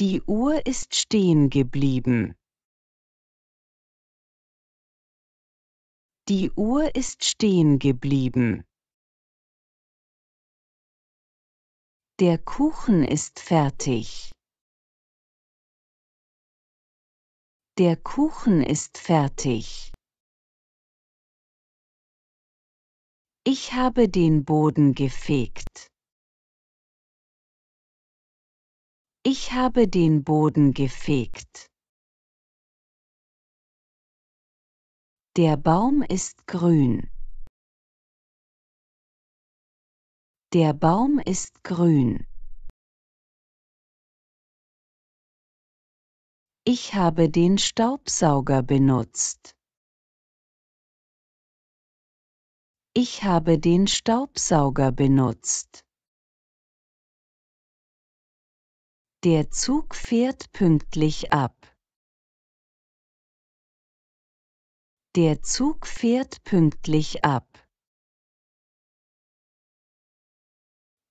Die Uhr ist stehen geblieben. Die Uhr ist stehen geblieben. Der Kuchen ist fertig. Der Kuchen ist fertig. Ich habe den Boden gefegt. Ich habe den Boden gefegt. Der Baum ist grün. Der Baum ist grün. Ich habe den Staubsauger benutzt. Ich habe den Staubsauger benutzt. Der Zug fährt pünktlich ab. Der Zug fährt pünktlich ab.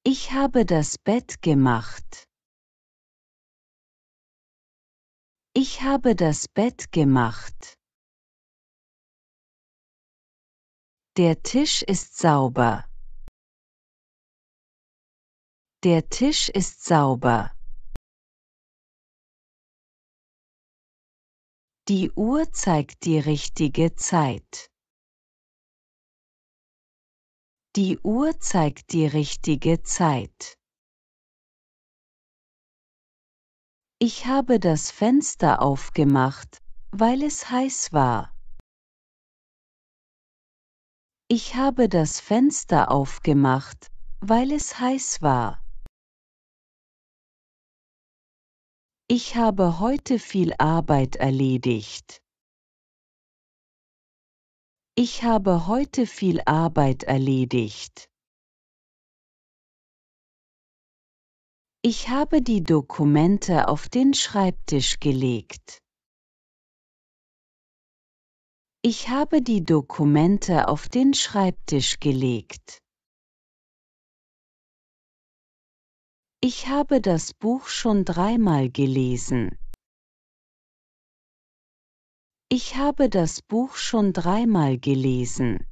Ich habe das Bett gemacht. Ich habe das Bett gemacht. Der Tisch ist sauber. Der Tisch ist sauber. Die Uhr zeigt die richtige Zeit. Die Uhr zeigt die richtige Zeit. Ich habe das Fenster aufgemacht, weil es heiß war. Ich habe das Fenster aufgemacht, weil es heiß war. Ich habe heute viel Arbeit erledigt. Ich habe heute viel Arbeit erledigt. Ich habe die Dokumente auf den Schreibtisch gelegt. Ich habe die Dokumente auf den Schreibtisch gelegt. Ich habe das Buch schon dreimal gelesen. Ich habe das Buch schon dreimal gelesen.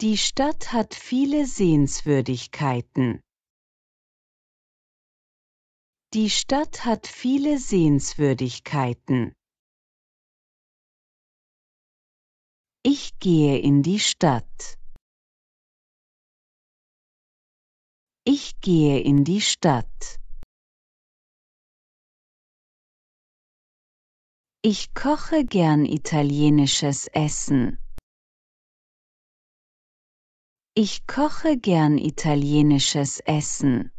Die Stadt hat viele Sehenswürdigkeiten. Die Stadt hat viele Sehenswürdigkeiten. Ich gehe in die Stadt. Ich gehe in die Stadt. Ich koche gern italienisches Essen. Ich koche gern italienisches Essen.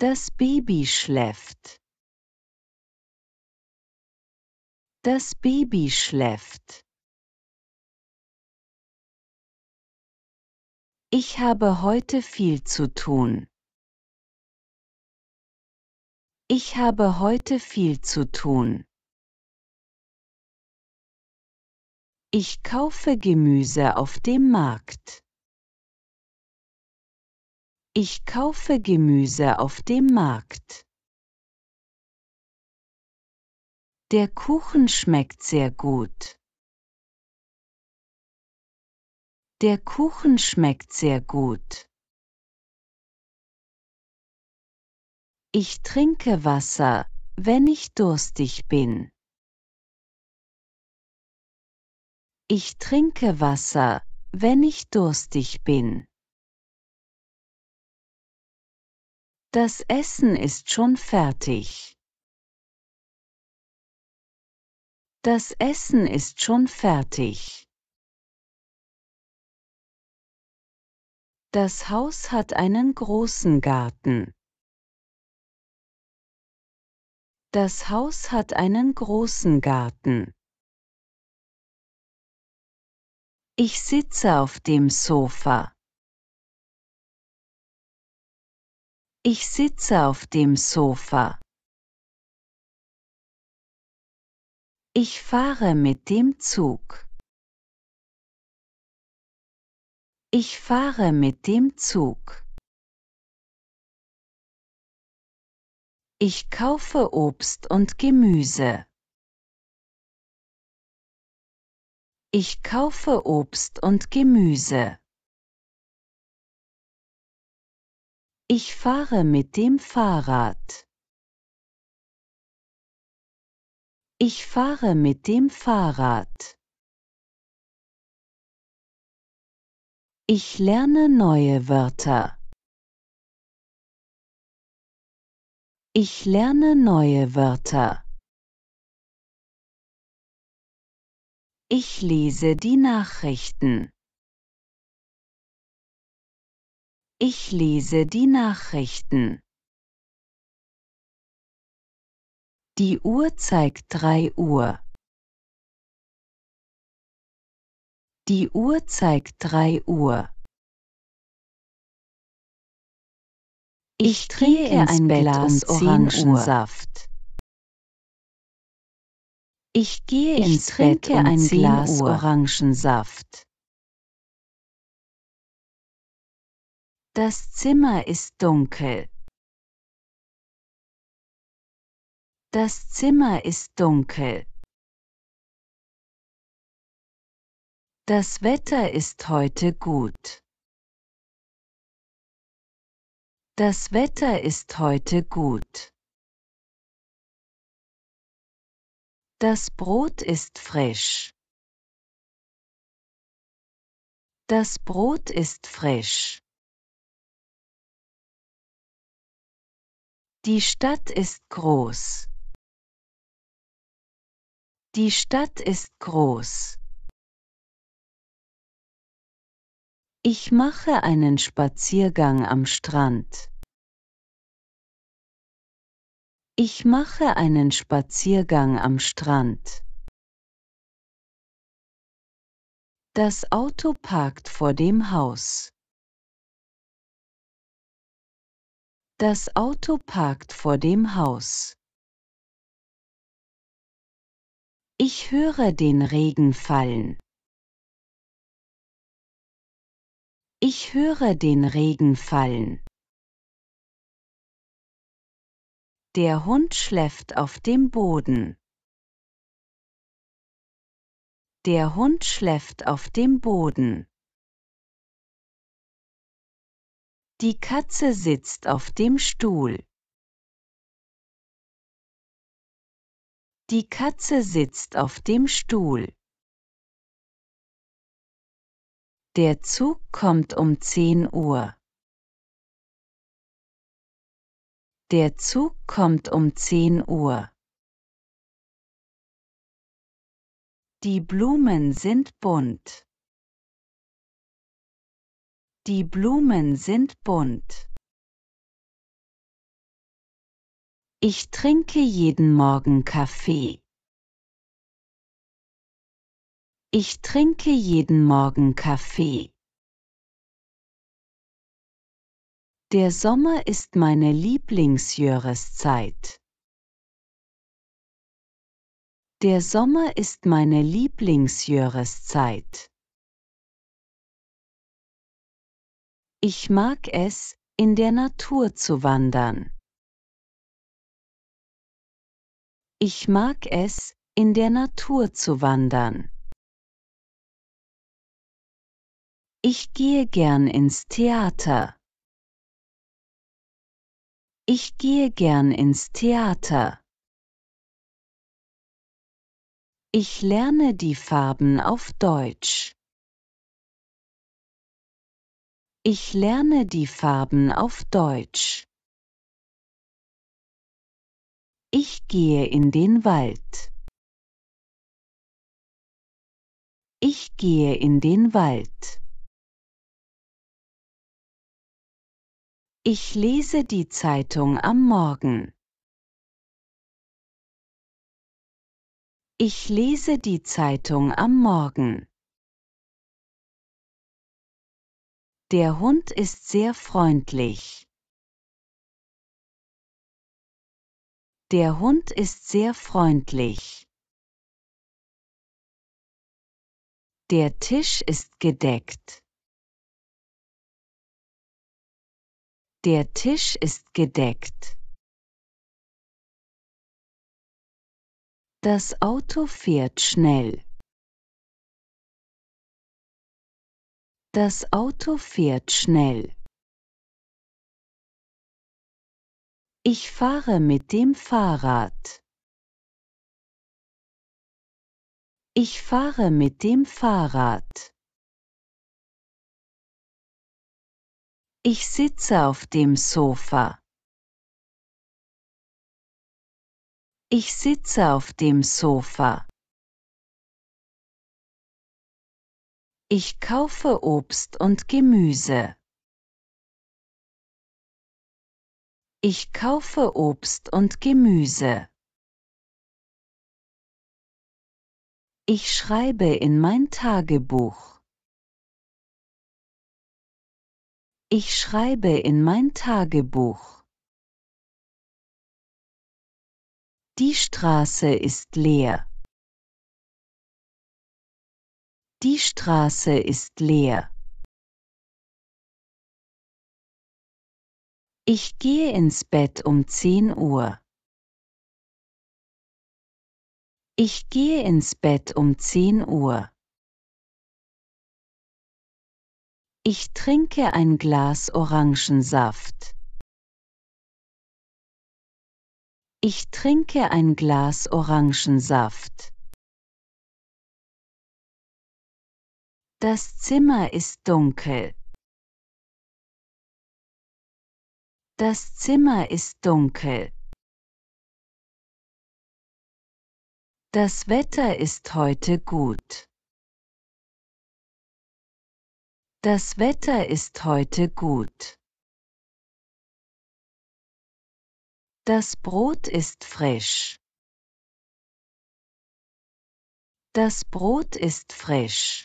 Das Baby schläft. Das Baby schläft. Ich habe heute viel zu tun. Ich habe heute viel zu tun. Ich kaufe Gemüse auf dem Markt. Ich kaufe Gemüse auf dem Markt. Der Kuchen schmeckt sehr gut. Der Kuchen schmeckt sehr gut. Ich trinke Wasser, wenn ich durstig bin. Ich trinke Wasser, wenn ich durstig bin. Das Essen ist schon fertig. Das Essen ist schon fertig. Das Haus hat einen großen Garten. Das Haus hat einen großen Garten. Ich sitze auf dem Sofa. Ich sitze auf dem Sofa. Ich fahre mit dem Zug. Ich fahre mit dem Zug. Ich kaufe Obst und Gemüse. Ich kaufe Obst und Gemüse. Ich fahre mit dem Fahrrad. Ich fahre mit dem Fahrrad. Ich lerne neue Wörter. Ich lerne neue Wörter. Ich lese die Nachrichten. Ich lese die Nachrichten. Die Uhr zeigt drei Uhr. Die Uhr zeigt drei Uhr. Ich trinke ein Glas Orangensaft. Ich gehe ich ins Bett um ein Glas Uhr. Orangensaft. Das Zimmer ist dunkel. Das Zimmer ist dunkel. Das Wetter ist heute gut. Das Wetter ist heute gut. Das Brot ist frisch. Das Brot ist frisch. Die Stadt ist groß. Die Stadt ist groß. Ich mache einen Spaziergang am Strand. Ich mache einen Spaziergang am Strand. Das Auto parkt vor dem Haus. Das Auto parkt vor dem Haus. Ich höre den Regen fallen. Ich höre den Regen fallen. Der Hund schläft auf dem Boden. Der Hund schläft auf dem Boden. Die Katze sitzt auf dem Stuhl. Die Katze sitzt auf dem Stuhl. Der Zug kommt um 10 Uhr. Der Zug kommt um 10 Uhr. Die Blumen sind bunt. Die Blumen sind bunt. Ich trinke jeden Morgen Kaffee. Ich trinke jeden Morgen Kaffee. Der Sommer ist meine Lieblingsjahreszeit. Der Sommer ist meine Lieblingsjahreszeit. Ich mag es, in der Natur zu wandern. Ich mag es, in der Natur zu wandern. Ich gehe gern ins Theater. Ich gehe gern ins Theater. Ich lerne die Farben auf Deutsch. Ich lerne die Farben auf Deutsch. Ich gehe in den Wald. Ich gehe in den Wald. Ich lese die Zeitung am Morgen. Ich lese die Zeitung am Morgen. Der Hund ist sehr freundlich. Der Hund ist sehr freundlich. Der Tisch ist gedeckt. Der Tisch ist gedeckt. Das Auto fährt schnell. Das Auto fährt schnell. Ich fahre mit dem Fahrrad. Ich fahre mit dem Fahrrad. Ich sitze auf dem Sofa. Ich sitze auf dem Sofa. Ich kaufe Obst und Gemüse. Ich kaufe Obst und Gemüse. Ich schreibe in mein Tagebuch. Ich schreibe in mein Tagebuch. Die Straße ist leer. Die Straße ist leer. Ich gehe ins Bett um 10 Uhr. Ich gehe ins Bett um 10 Uhr. Ich trinke ein Glas Orangensaft. Ich trinke ein Glas Orangensaft. Das Zimmer ist dunkel. Das Zimmer ist dunkel. Das Wetter ist heute gut. Das Wetter ist heute gut. Das Brot ist frisch. Das Brot ist frisch.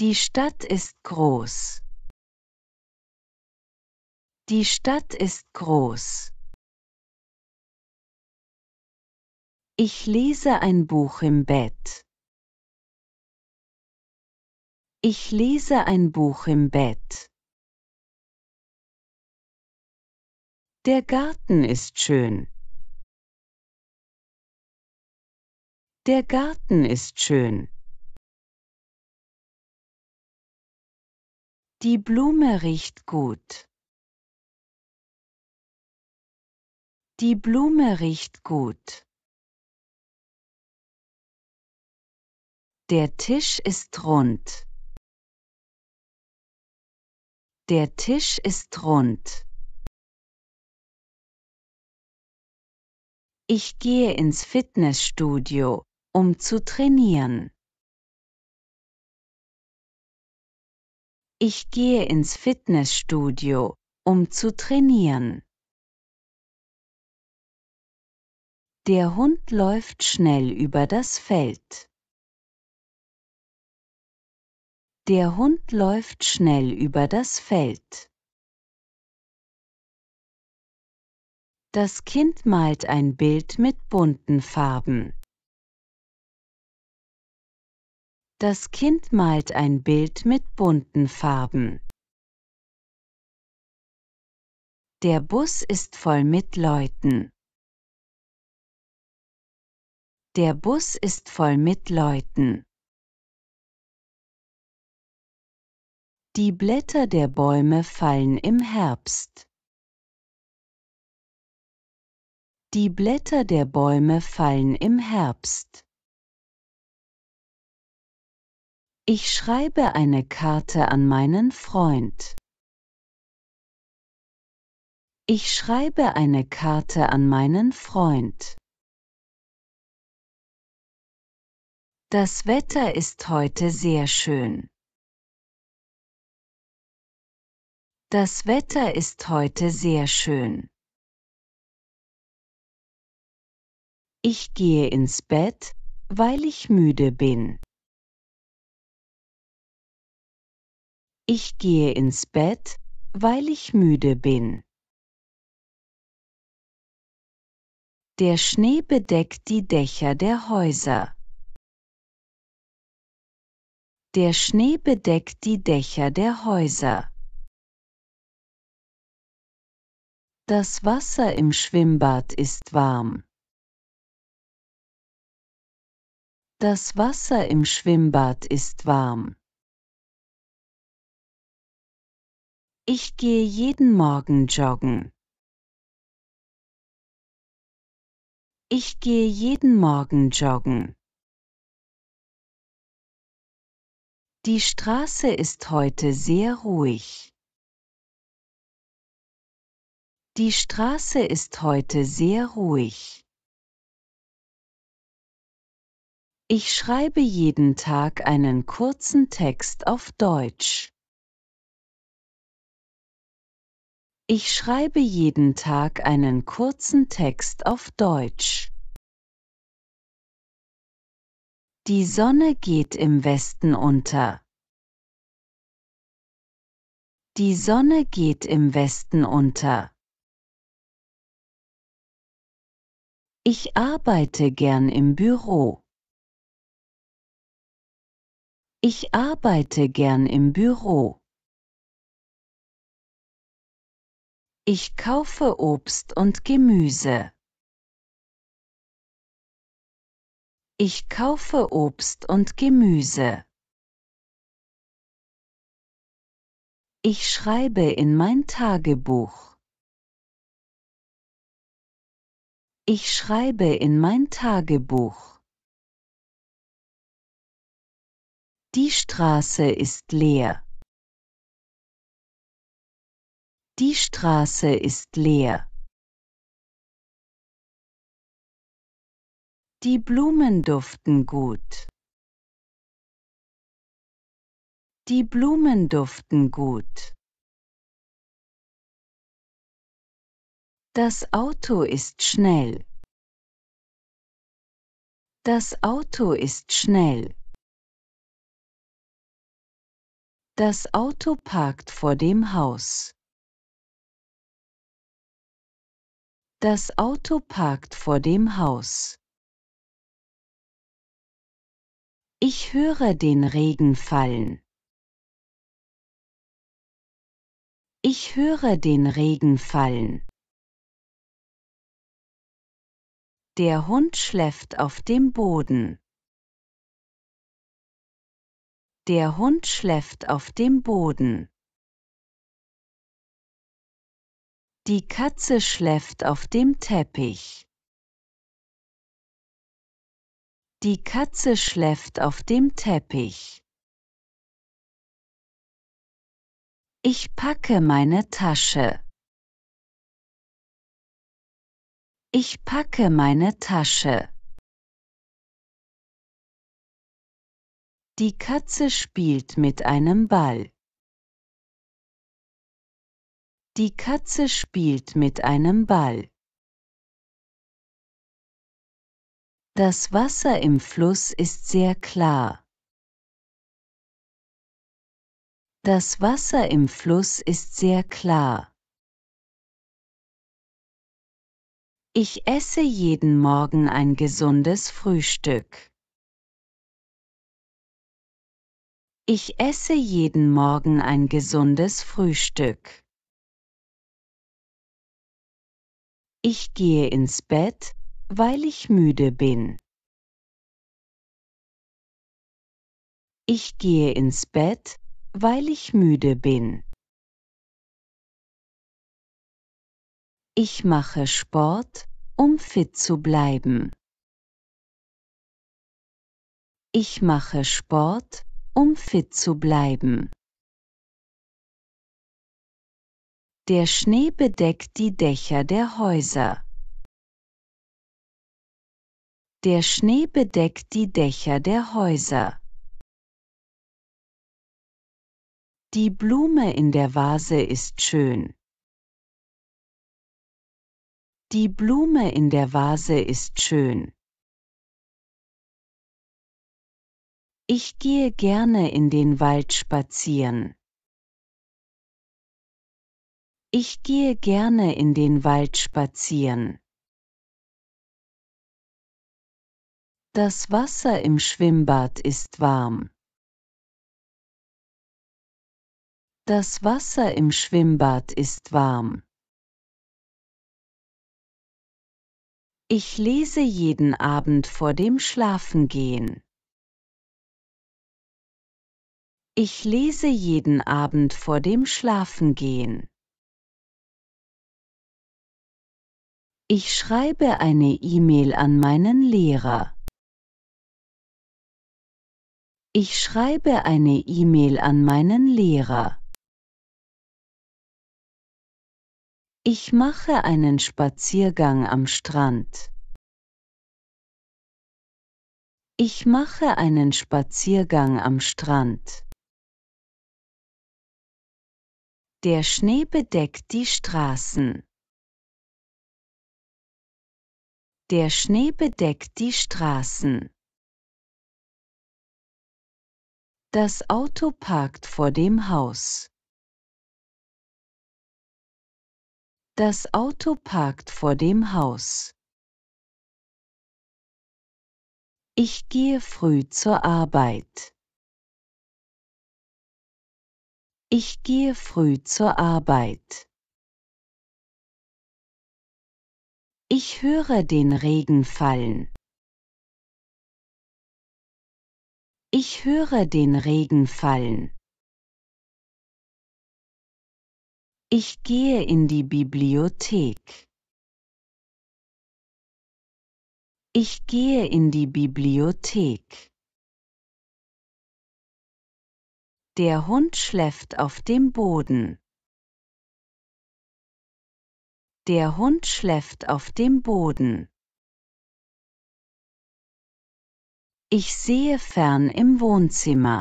Die Stadt ist groß. Die Stadt ist groß. Ich lese ein Buch im Bett. Ich lese ein Buch im Bett. Der Garten ist schön. Der Garten ist schön. Die Blume riecht gut. Die Blume riecht gut. Der Tisch ist rund. Der Tisch ist rund. Ich gehe ins Fitnessstudio, um zu trainieren. Ich gehe ins Fitnessstudio, um zu trainieren. Der Hund läuft schnell über das Feld. Der Hund läuft schnell über das Feld. Das Kind malt ein Bild mit bunten Farben. Das Kind malt ein Bild mit bunten Farben. Der Bus ist voll mit Leuten. Der Bus ist voll mit Leuten. Die Blätter der Bäume fallen im Herbst. Die Blätter der Bäume fallen im Herbst. Ich schreibe eine Karte an meinen Freund. Ich schreibe eine Karte an meinen Freund. Das Wetter ist heute sehr schön. Das Wetter ist heute sehr schön. Ich gehe ins Bett, weil ich müde bin. Ich gehe ins Bett, weil ich müde bin. Der Schnee bedeckt die Dächer der Häuser. Der Schnee bedeckt die Dächer der Häuser. Das Wasser im Schwimmbad ist warm. Das Wasser im Schwimmbad ist warm. Ich gehe jeden Morgen joggen. Ich gehe jeden Morgen joggen. Die Straße ist heute sehr ruhig. Die Straße ist heute sehr ruhig. Ich schreibe jeden Tag einen kurzen Text auf Deutsch. Ich schreibe jeden Tag einen kurzen Text auf Deutsch. Die Sonne geht im Westen unter. Die Sonne geht im Westen unter. Ich arbeite gern im Büro. Ich arbeite gern im Büro. Ich kaufe Obst und Gemüse. Ich kaufe Obst und Gemüse. Ich schreibe in mein Tagebuch. Ich schreibe in mein Tagebuch. Die Straße ist leer. Die Straße ist leer. Die Blumen duften gut. Die Blumen duften gut. Das Auto ist schnell. Das Auto ist schnell. Das Auto parkt vor dem Haus. Das Auto parkt vor dem Haus. Ich höre den Regen fallen. Ich höre den Regen fallen. Der Hund schläft auf dem Boden. Der Hund schläft auf dem Boden. Die Katze schläft auf dem Teppich. Die Katze schläft auf dem Teppich. Ich packe meine Tasche. Ich packe meine Tasche. Die Katze spielt mit einem Ball. Die Katze spielt mit einem Ball. Das Wasser im Fluss ist sehr klar. Das Wasser im Fluss ist sehr klar. Ich esse jeden Morgen ein gesundes Frühstück. Ich esse jeden Morgen ein gesundes Frühstück. Ich gehe ins Bett, weil ich müde bin. Ich gehe ins Bett, weil ich müde bin. Ich mache Sport, um fit zu bleiben. Ich mache Sport, um fit zu bleiben. Der Schnee bedeckt die Dächer der Häuser. Der Schnee bedeckt die Dächer der Häuser. Die Blume in der Vase ist schön. Die Blume in der Vase ist schön. Ich gehe gerne in den Wald spazieren. Ich gehe gerne in den Wald spazieren. Das Wasser im Schwimmbad ist warm. Das Wasser im Schwimmbad ist warm. Ich lese jeden Abend vor dem Schlafengehen. Ich lese jeden Abend vor dem Schlafengehen. Ich schreibe eine E-Mail an meinen Lehrer. Ich schreibe eine E-Mail an meinen Lehrer. Ich mache einen Spaziergang am Strand. Ich mache einen Spaziergang am Strand. Der Schnee bedeckt die Straßen. Der Schnee bedeckt die Straßen. Das Auto parkt vor dem Haus. Das Auto parkt vor dem Haus. Ich gehe früh zur Arbeit. Ich gehe früh zur Arbeit. Ich höre den Regen fallen. Ich höre den Regen fallen. Ich gehe in die Bibliothek. Ich gehe in die Bibliothek. Der Hund schläft auf dem Boden. Der Hund schläft auf dem Boden. Ich sehe fern im Wohnzimmer.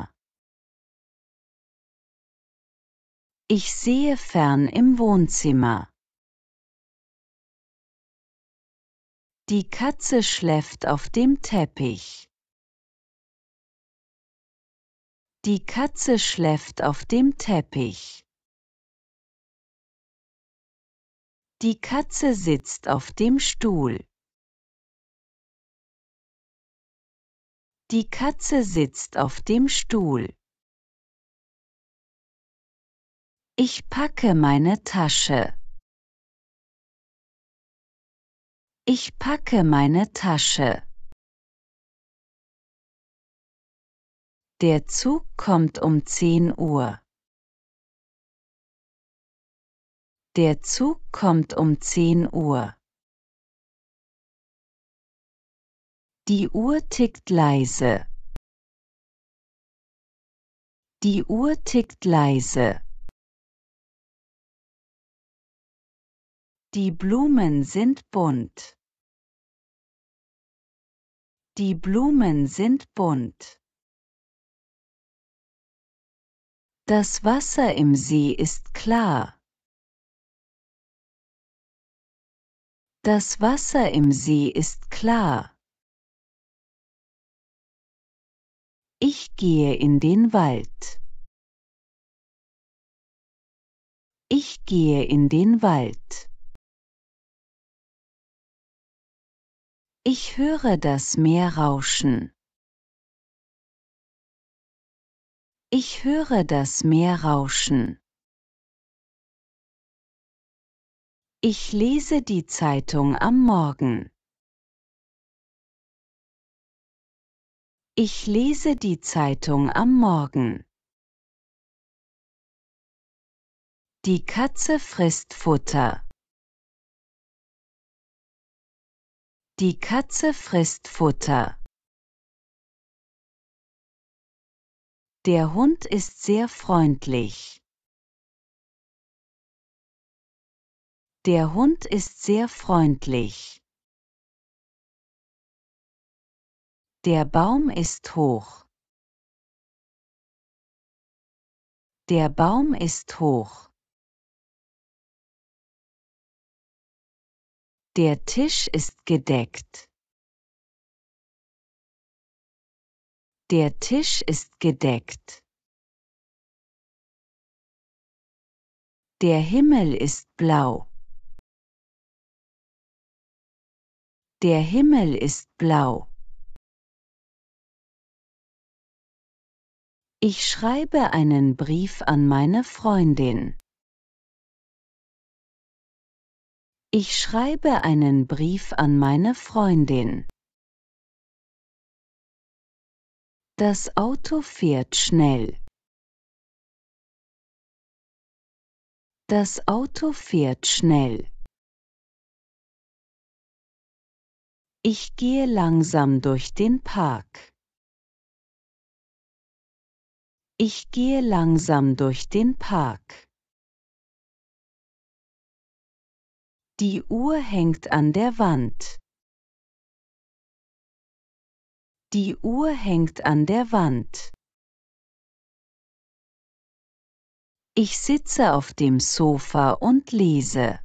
Ich sehe fern im Wohnzimmer. Die Katze schläft auf dem Teppich. Die Katze schläft auf dem Teppich. Die Katze sitzt auf dem Stuhl. Die Katze sitzt auf dem Stuhl. Ich packe meine Tasche. Ich packe meine Tasche. Der Zug kommt um 10 Uhr. Der Zug kommt um 10 Uhr. Die Uhr tickt leise. Die Uhr tickt leise. Die Blumen sind bunt. Die Blumen sind bunt. Das Wasser im See ist klar. Das Wasser im See ist klar. Ich gehe in den Wald. Ich gehe in den Wald. Ich höre das Meer rauschen. Ich höre das Meer rauschen. Ich lese die Zeitung am Morgen. Ich lese die Zeitung am Morgen. Die Katze frisst Futter. Die Katze frisst Futter. Der Hund ist sehr freundlich. Der Hund ist sehr freundlich. Der Baum ist hoch. Der Baum ist hoch. Der Tisch ist gedeckt. Der Tisch ist gedeckt. Der Himmel ist blau. Der Himmel ist blau. Ich schreibe einen Brief an meine Freundin. Ich schreibe einen Brief an meine Freundin. Das Auto fährt schnell. Das Auto fährt schnell. Ich gehe langsam durch den Park. Ich gehe langsam durch den Park. Die Uhr hängt an der Wand. Die Uhr hängt an der Wand. Ich sitze auf dem Sofa und lese.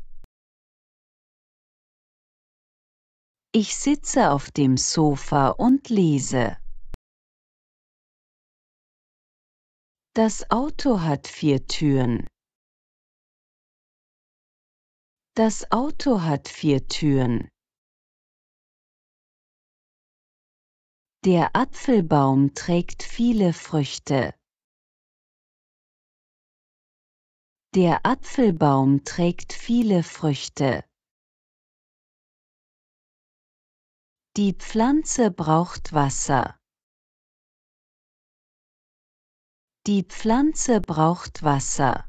Ich sitze auf dem Sofa und lese. Das Auto hat vier Türen. Das Auto hat vier Türen. Der Apfelbaum trägt viele Früchte. Der Apfelbaum trägt viele Früchte. Die Pflanze braucht Wasser. Die Pflanze braucht Wasser.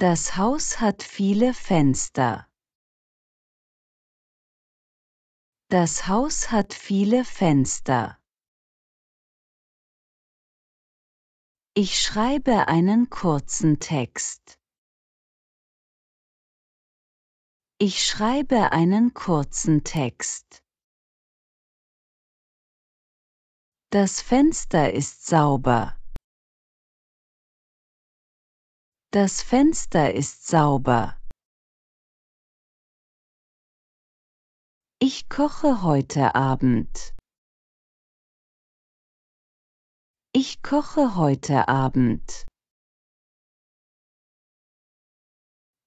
Das Haus hat viele Fenster. Das Haus hat viele Fenster. Ich schreibe einen kurzen Text. Ich schreibe einen kurzen Text. Das Fenster ist sauber. Das Fenster ist sauber. Ich koche heute Abend. Ich koche heute Abend.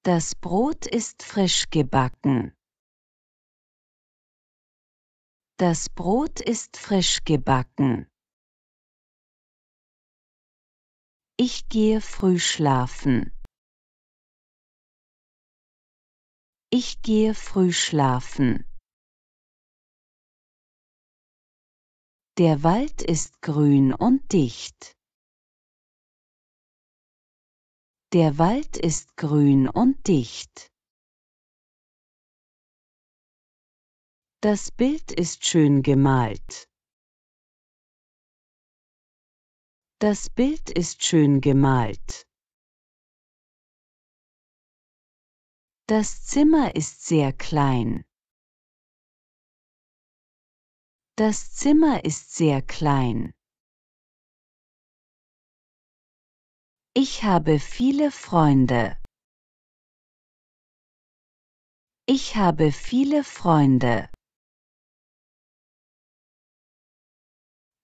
Das Brot ist frisch gebacken. Das Brot ist frisch gebacken. Ich gehe früh schlafen. Ich gehe früh schlafen. Der Wald ist grün und dicht. Der Wald ist grün und dicht. Das Bild ist schön gemalt. Das Bild ist schön gemalt. Das Zimmer ist sehr klein. Das Zimmer ist sehr klein. Ich habe viele Freunde. Ich habe viele Freunde.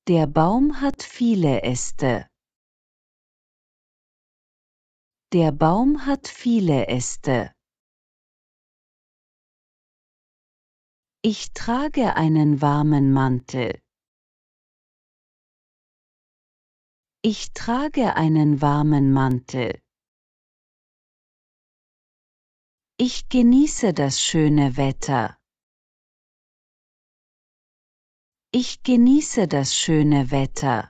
Der Baum hat viele Äste. Der Baum hat viele Äste. Ich trage einen warmen Mantel. Ich trage einen warmen Mantel. Ich genieße das schöne Wetter. Ich genieße das schöne Wetter.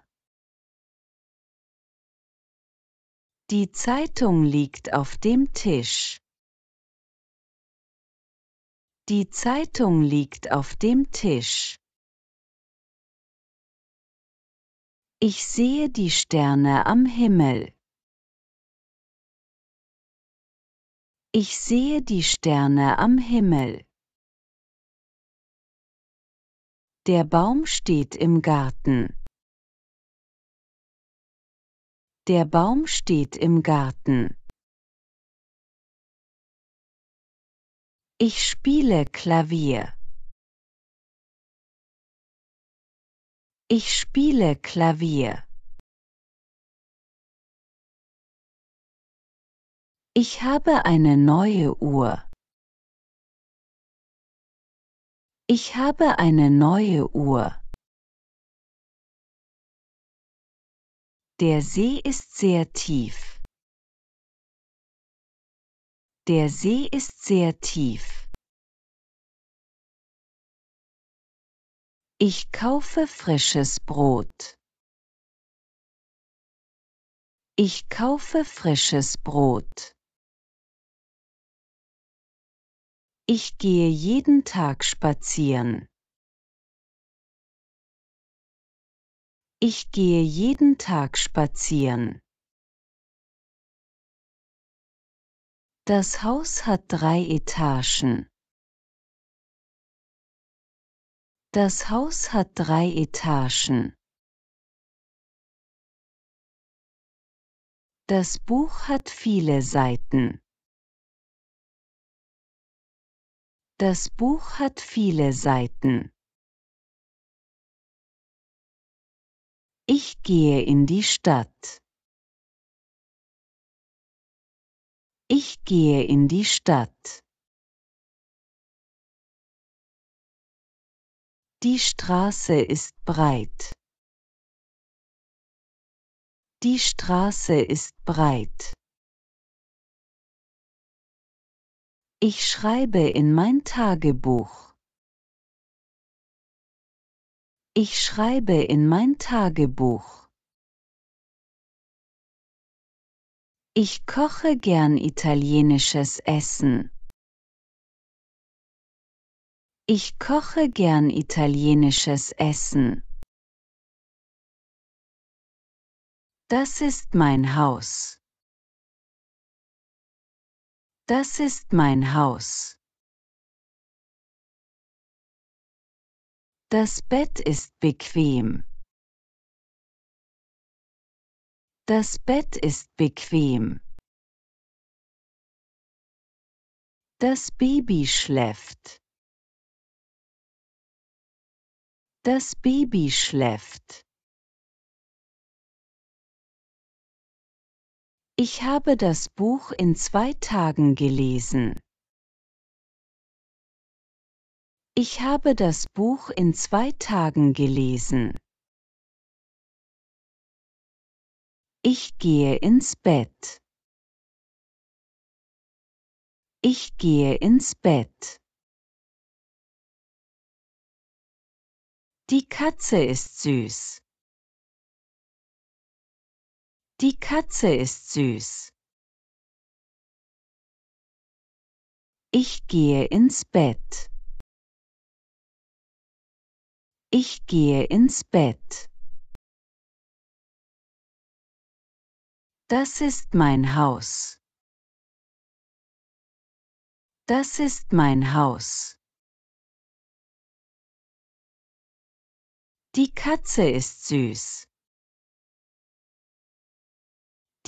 Die Zeitung liegt auf dem Tisch. Die Zeitung liegt auf dem Tisch. Ich sehe die Sterne am Himmel. Ich sehe die Sterne am Himmel. Der Baum steht im Garten. Der Baum steht im Garten. Ich spiele Klavier. Ich spiele Klavier. Ich habe eine neue Uhr. Ich habe eine neue Uhr. Der See ist sehr tief. Der See ist sehr tief. Ich kaufe frisches Brot. Ich kaufe frisches Brot. Ich gehe jeden Tag spazieren. Ich gehe jeden Tag spazieren. Das Haus hat drei Etagen. Das Haus hat drei Etagen. Das Buch hat viele Seiten. Das Buch hat viele Seiten. Ich gehe in die Stadt. Ich gehe in die Stadt. Die Straße ist breit. Die Straße ist breit. Ich schreibe in mein Tagebuch. Ich schreibe in mein Tagebuch. Ich koche gern italienisches Essen. Ich koche gern italienisches Essen. Das ist mein Haus. Das ist mein Haus. Das Bett ist bequem. Das Bett ist bequem. Das Baby schläft. Das Baby schläft. Ich habe das Buch in zwei Tagen gelesen. Ich habe das Buch in zwei Tagen gelesen. Ich gehe ins Bett. Ich gehe ins Bett. Die Katze ist süß. Die Katze ist süß. Ich gehe ins Bett. Ich gehe ins Bett. Das ist mein Haus. Das ist mein Haus. Die Katze ist süß.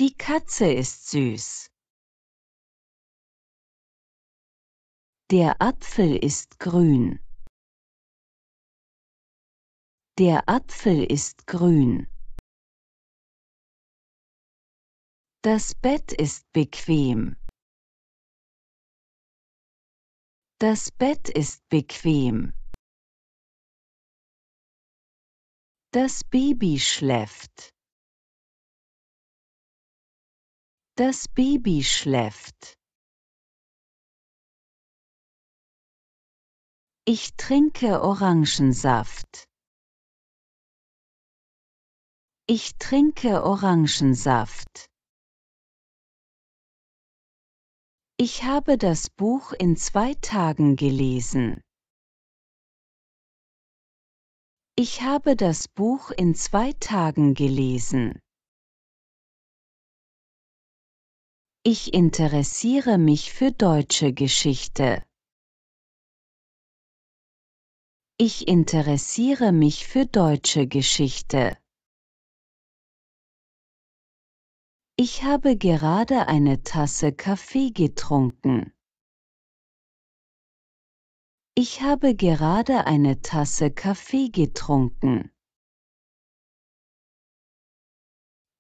Die Katze ist süß. Der Apfel ist grün. Der Apfel ist grün. Das Bett ist bequem. Das Bett ist bequem. Das Baby schläft. Das Baby schläft. Ich trinke Orangensaft. Ich trinke Orangensaft. Ich habe das Buch in zwei Tagen gelesen. Ich habe das Buch in zwei Tagen gelesen. Ich interessiere mich für deutsche Geschichte. Ich interessiere mich für deutsche Geschichte. Ich habe gerade eine Tasse Kaffee getrunken. Ich habe gerade eine Tasse Kaffee getrunken.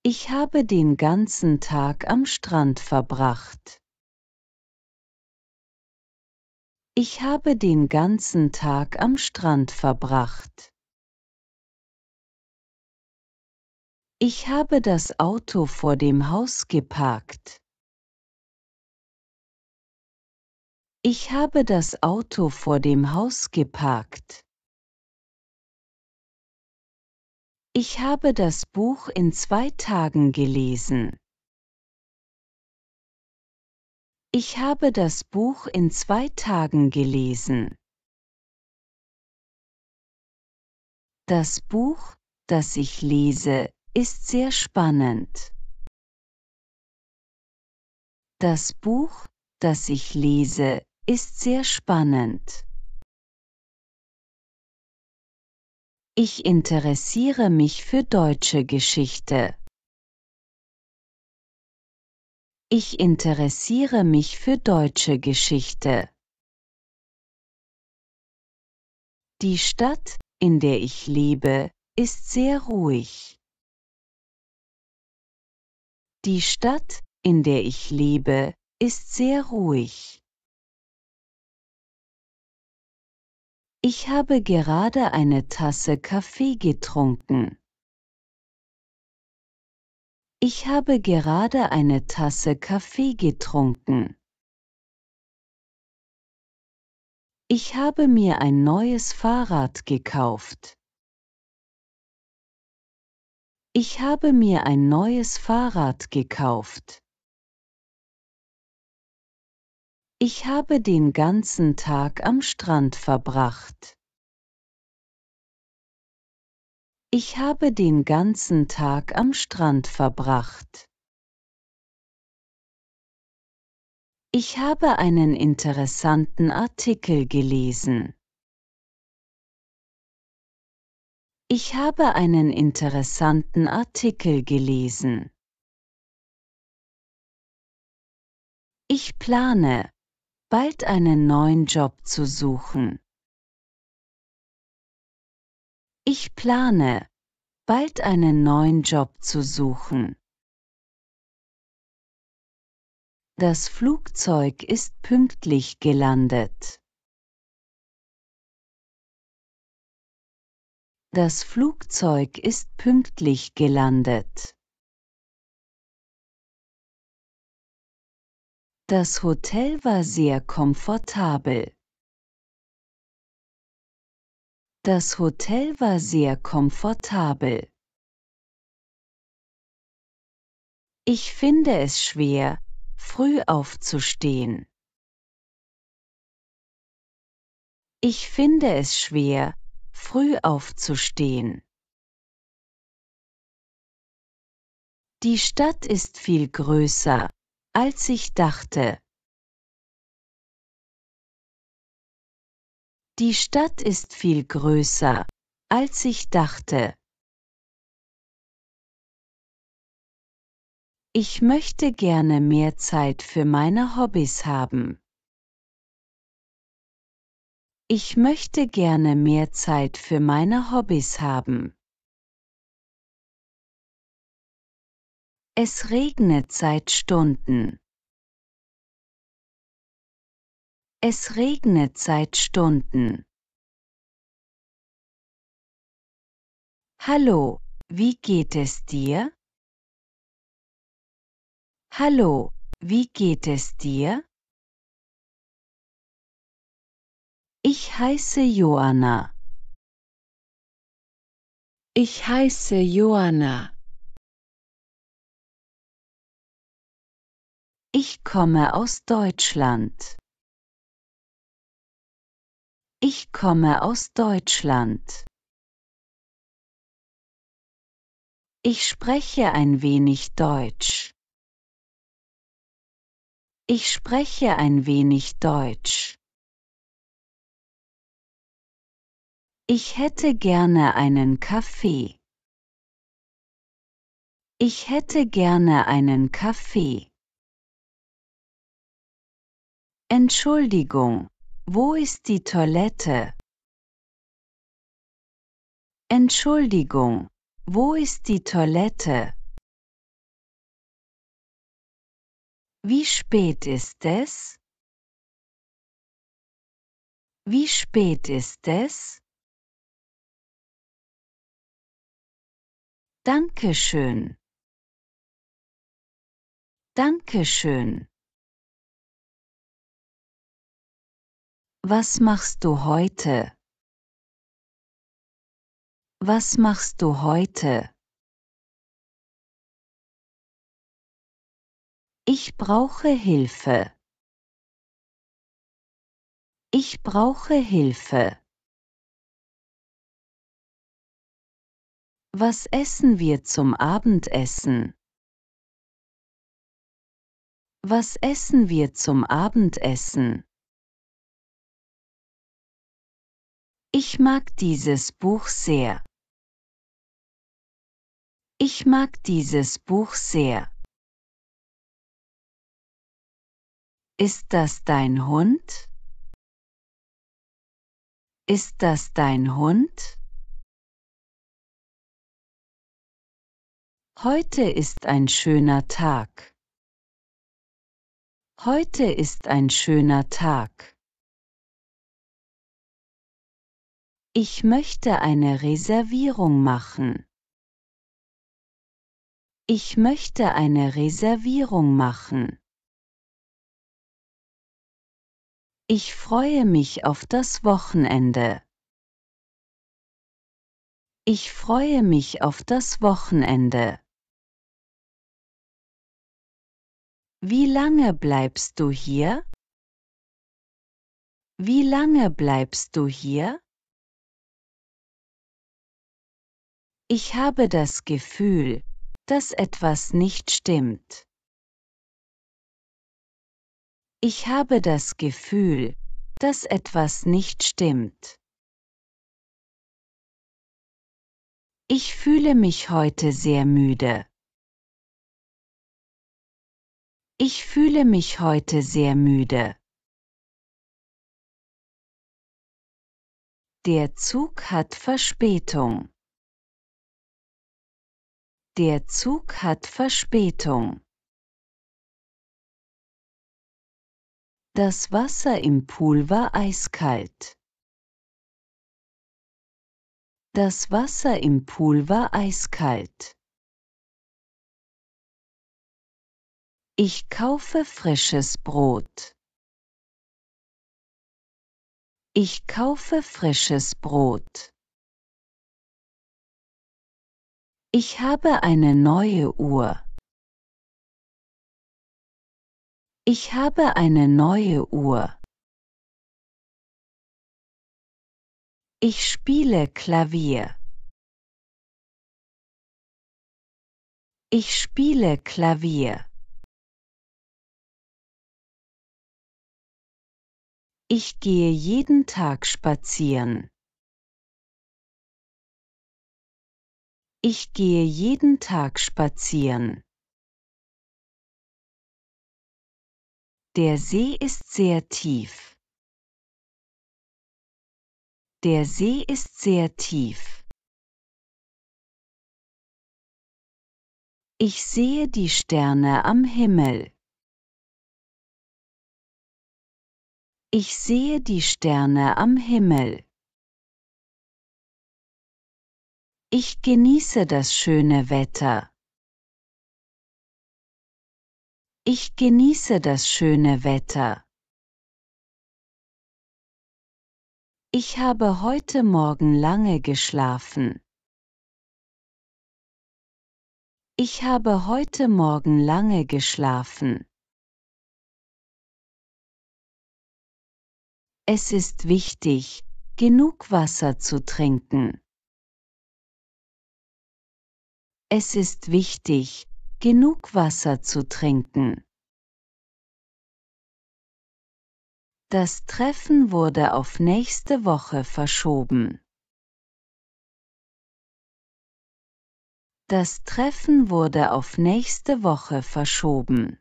Ich habe den ganzen Tag am Strand verbracht. Ich habe den ganzen Tag am Strand verbracht. Ich habe das Auto vor dem Haus geparkt. Ich habe das Auto vor dem Haus geparkt. Ich habe das Buch in zwei Tagen gelesen. Ich habe das Buch in zwei Tagen gelesen. Das Buch, das ich lese, ist sehr spannend. Das Buch, das ich lese, ist sehr spannend. Ich interessiere mich für deutsche Geschichte. Ich interessiere mich für deutsche Geschichte. Die Stadt, in der ich lebe, ist sehr ruhig. Die Stadt, in der ich lebe, ist sehr ruhig. Ich habe gerade eine Tasse Kaffee getrunken. Ich habe gerade eine Tasse Kaffee getrunken. Ich habe mir ein neues Fahrrad gekauft. Ich habe mir ein neues Fahrrad gekauft. Ich habe den ganzen Tag am Strand verbracht. Ich habe den ganzen Tag am Strand verbracht. Ich habe einen interessanten Artikel gelesen. Ich habe einen interessanten Artikel gelesen. Ich plane, bald einen neuen Job zu suchen. Ich plane, bald einen neuen Job zu suchen. Das Flugzeug ist pünktlich gelandet. Das Flugzeug ist pünktlich gelandet. Das Hotel war sehr komfortabel. Das Hotel war sehr komfortabel. Ich finde es schwer, früh aufzustehen. Ich finde es schwer, früh aufzustehen. Die Stadt ist viel größer, als ich dachte. Die Stadt ist viel größer, als ich dachte. Ich möchte gerne mehr Zeit für meine Hobbys haben. Ich möchte gerne mehr Zeit für meine Hobbys haben. Es regnet seit Stunden. Es regnet seit Stunden. Hallo, wie geht es dir? Hallo, wie geht es dir? Ich heiße Joanna. Ich heiße Joanna. Ich komme aus Deutschland. Ich komme aus Deutschland. Ich spreche ein wenig Deutsch. Ich spreche ein wenig Deutsch. Ich hätte gerne einen Kaffee. Ich hätte gerne einen Kaffee. Entschuldigung, wo ist die Toilette? Entschuldigung, wo ist die Toilette? Wie spät ist es? Wie spät ist es? Dankeschön. Dankeschön. Was machst du heute? Was machst du heute? Ich brauche Hilfe. Ich brauche Hilfe. Was essen wir zum Abendessen? Was essen wir zum Abendessen? Ich mag dieses Buch sehr. Ich mag dieses Buch sehr. Ist das dein Hund? Ist das dein Hund? Heute ist ein schöner Tag. Heute ist ein schöner Tag. Ich möchte eine Reservierung machen. Ich möchte eine Reservierung machen. Ich freue mich auf das Wochenende. Ich freue mich auf das Wochenende. Wie lange bleibst du hier? Wie lange bleibst du hier? Ich habe das Gefühl, dass etwas nicht stimmt. Ich habe das Gefühl, dass etwas nicht stimmt. Ich fühle mich heute sehr müde. Ich fühle mich heute sehr müde. Der Zug hat Verspätung. Der Zug hat Verspätung. Das Wasser im Pool war eiskalt. Das Wasser im Pool war eiskalt. Ich kaufe frisches Brot. Ich kaufe frisches Brot. Ich habe eine neue Uhr. Ich habe eine neue Uhr. Ich spiele Klavier. Ich spiele Klavier. Ich gehe jeden Tag spazieren. Ich gehe jeden Tag spazieren. Der See ist sehr tief. Der See ist sehr tief. Ich sehe die Sterne am Himmel. Ich sehe die Sterne am Himmel. Ich genieße das schöne Wetter. Ich genieße das schöne Wetter. Ich habe heute Morgen lange geschlafen. Ich habe heute Morgen lange geschlafen. Es ist wichtig, genug Wasser zu trinken. Es ist wichtig, genug Wasser zu trinken. Das Treffen wurde auf nächste Woche verschoben. Das Treffen wurde auf nächste Woche verschoben.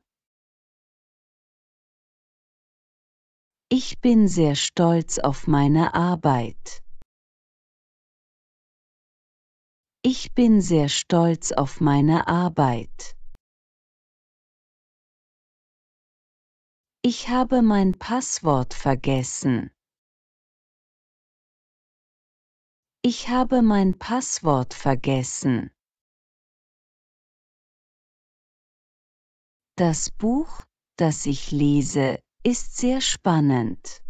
Ich bin sehr stolz auf meine Arbeit. Ich bin sehr stolz auf meine Arbeit. Ich habe mein Passwort vergessen. Ich habe mein Passwort vergessen. Das Buch, das ich lese, ist sehr spannend.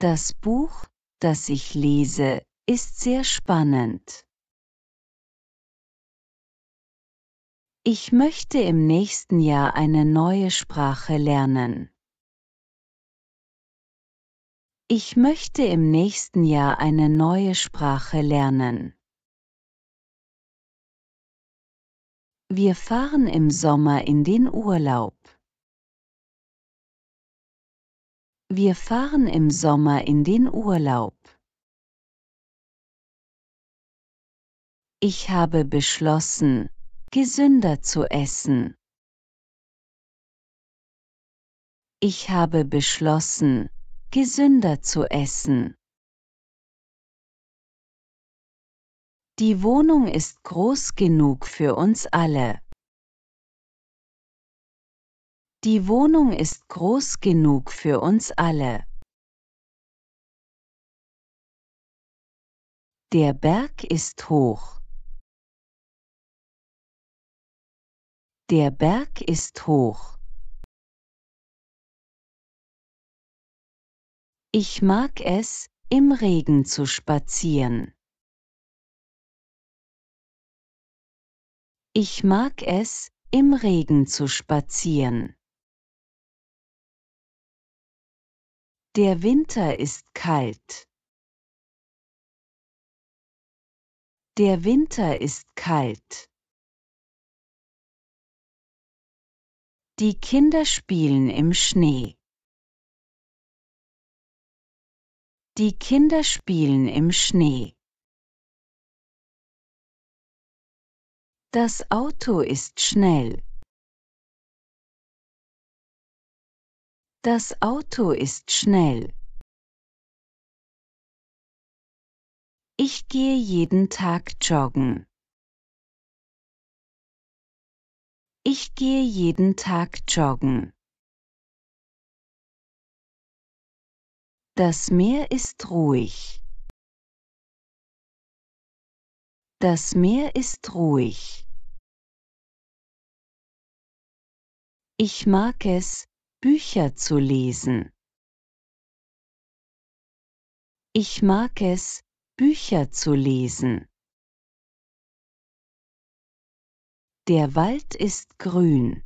Das Buch, das ich lese, ist sehr spannend. Ich möchte im nächsten Jahr eine neue Sprache lernen. Ich möchte im nächsten Jahr eine neue Sprache lernen. Wir fahren im Sommer in den Urlaub. Wir fahren im Sommer in den Urlaub. Ich habe beschlossen, gesünder zu essen. Ich habe beschlossen, gesünder zu essen. Die Wohnung ist groß genug für uns alle. Die Wohnung ist groß genug für uns alle. Der Berg ist hoch. Der Berg ist hoch. Ich mag es, im Regen zu spazieren. Ich mag es, im Regen zu spazieren. Der Winter ist kalt. Der Winter ist kalt. Die Kinder spielen im Schnee. Die Kinder spielen im Schnee. Das Auto ist schnell. Das Auto ist schnell. Ich gehe jeden Tag joggen. Ich gehe jeden Tag joggen. Das Meer ist ruhig. Das Meer ist ruhig. Ich mag es, Bücher zu lesen. Ich mag es, Bücher zu lesen. Der Wald ist grün.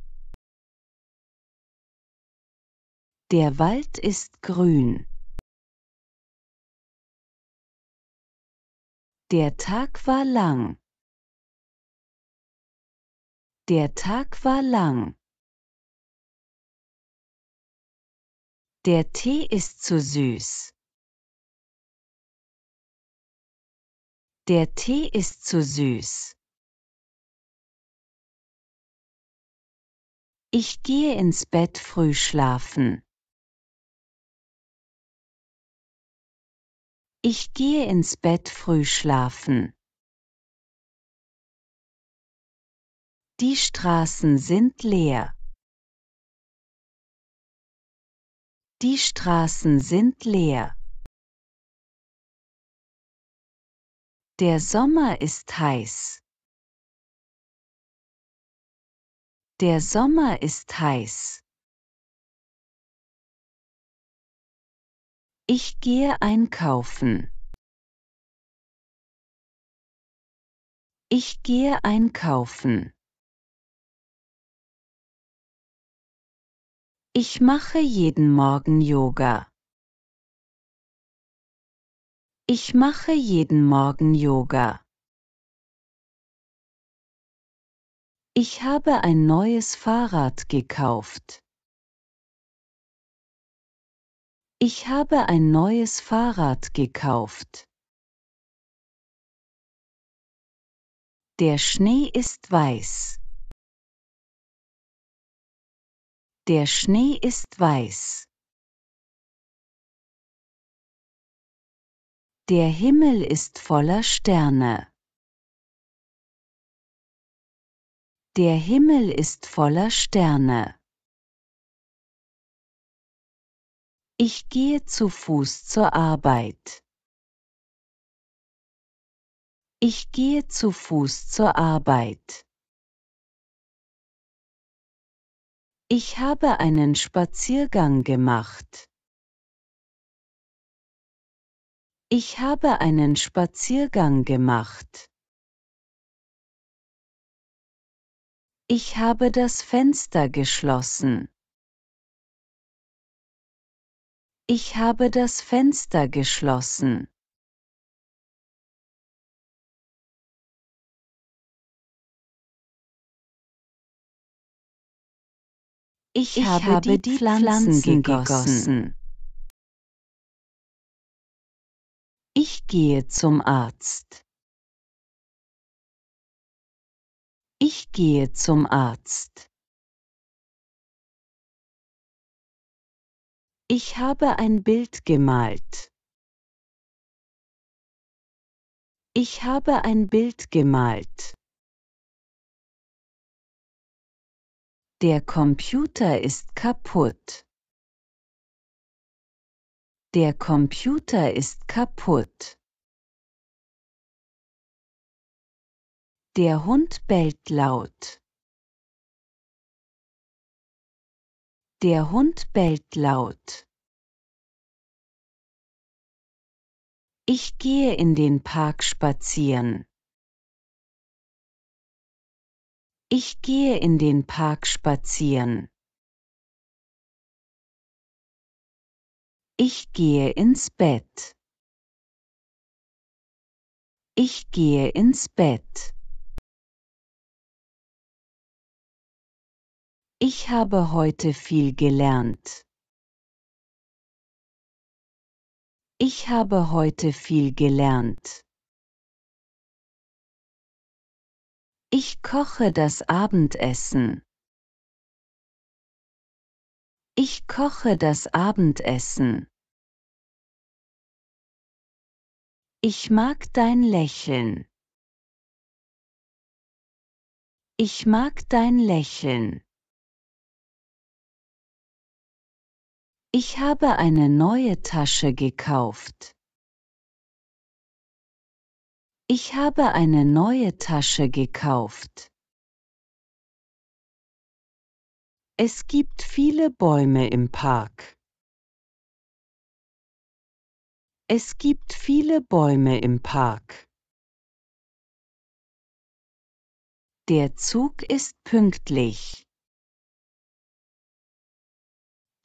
Der Wald ist grün. Der Tag war lang. Der Tag war lang. Der Tee ist zu süß. Der Tee ist zu süß. Ich gehe ins Bett früh schlafen. Ich gehe ins Bett früh schlafen. Die Straßen sind leer. Die Straßen sind leer. Der Sommer ist heiß. Der Sommer ist heiß. Ich gehe einkaufen. Ich gehe einkaufen. Ich mache jeden Morgen Yoga. Ich mache jeden Morgen Yoga. Ich habe ein neues Fahrrad gekauft. Ich habe ein neues Fahrrad gekauft. Der Schnee ist weiß. Der Schnee ist weiß. Der Himmel ist voller Sterne. Der Himmel ist voller Sterne. Ich gehe zu Fuß zur Arbeit. Ich gehe zu Fuß zur Arbeit. Ich habe einen Spaziergang gemacht. Ich habe einen Spaziergang gemacht. Ich habe das Fenster geschlossen. Ich habe das Fenster geschlossen. Ich, ich habe, habe, die Pflanzen, Pflanzen gegossen. Ich gehe zum Arzt. Ich gehe zum Arzt. Ich habe ein Bild gemalt. Ich habe ein Bild gemalt. Der Computer ist kaputt. Der Computer ist kaputt. Der Hund bellt laut. Der Hund bellt laut. Ich gehe in den Park spazieren. Ich gehe in den Park spazieren. Ich gehe ins Bett. Ich gehe ins Bett. Ich habe heute viel gelernt. Ich habe heute viel gelernt. Ich koche das Abendessen. Ich koche das Abendessen. Ich mag dein Lächeln. Ich mag dein Lächeln. Ich habe eine neue Tasche gekauft. Ich habe eine neue Tasche gekauft. Es gibt viele Bäume im Park. Es gibt viele Bäume im Park. Der Zug ist pünktlich.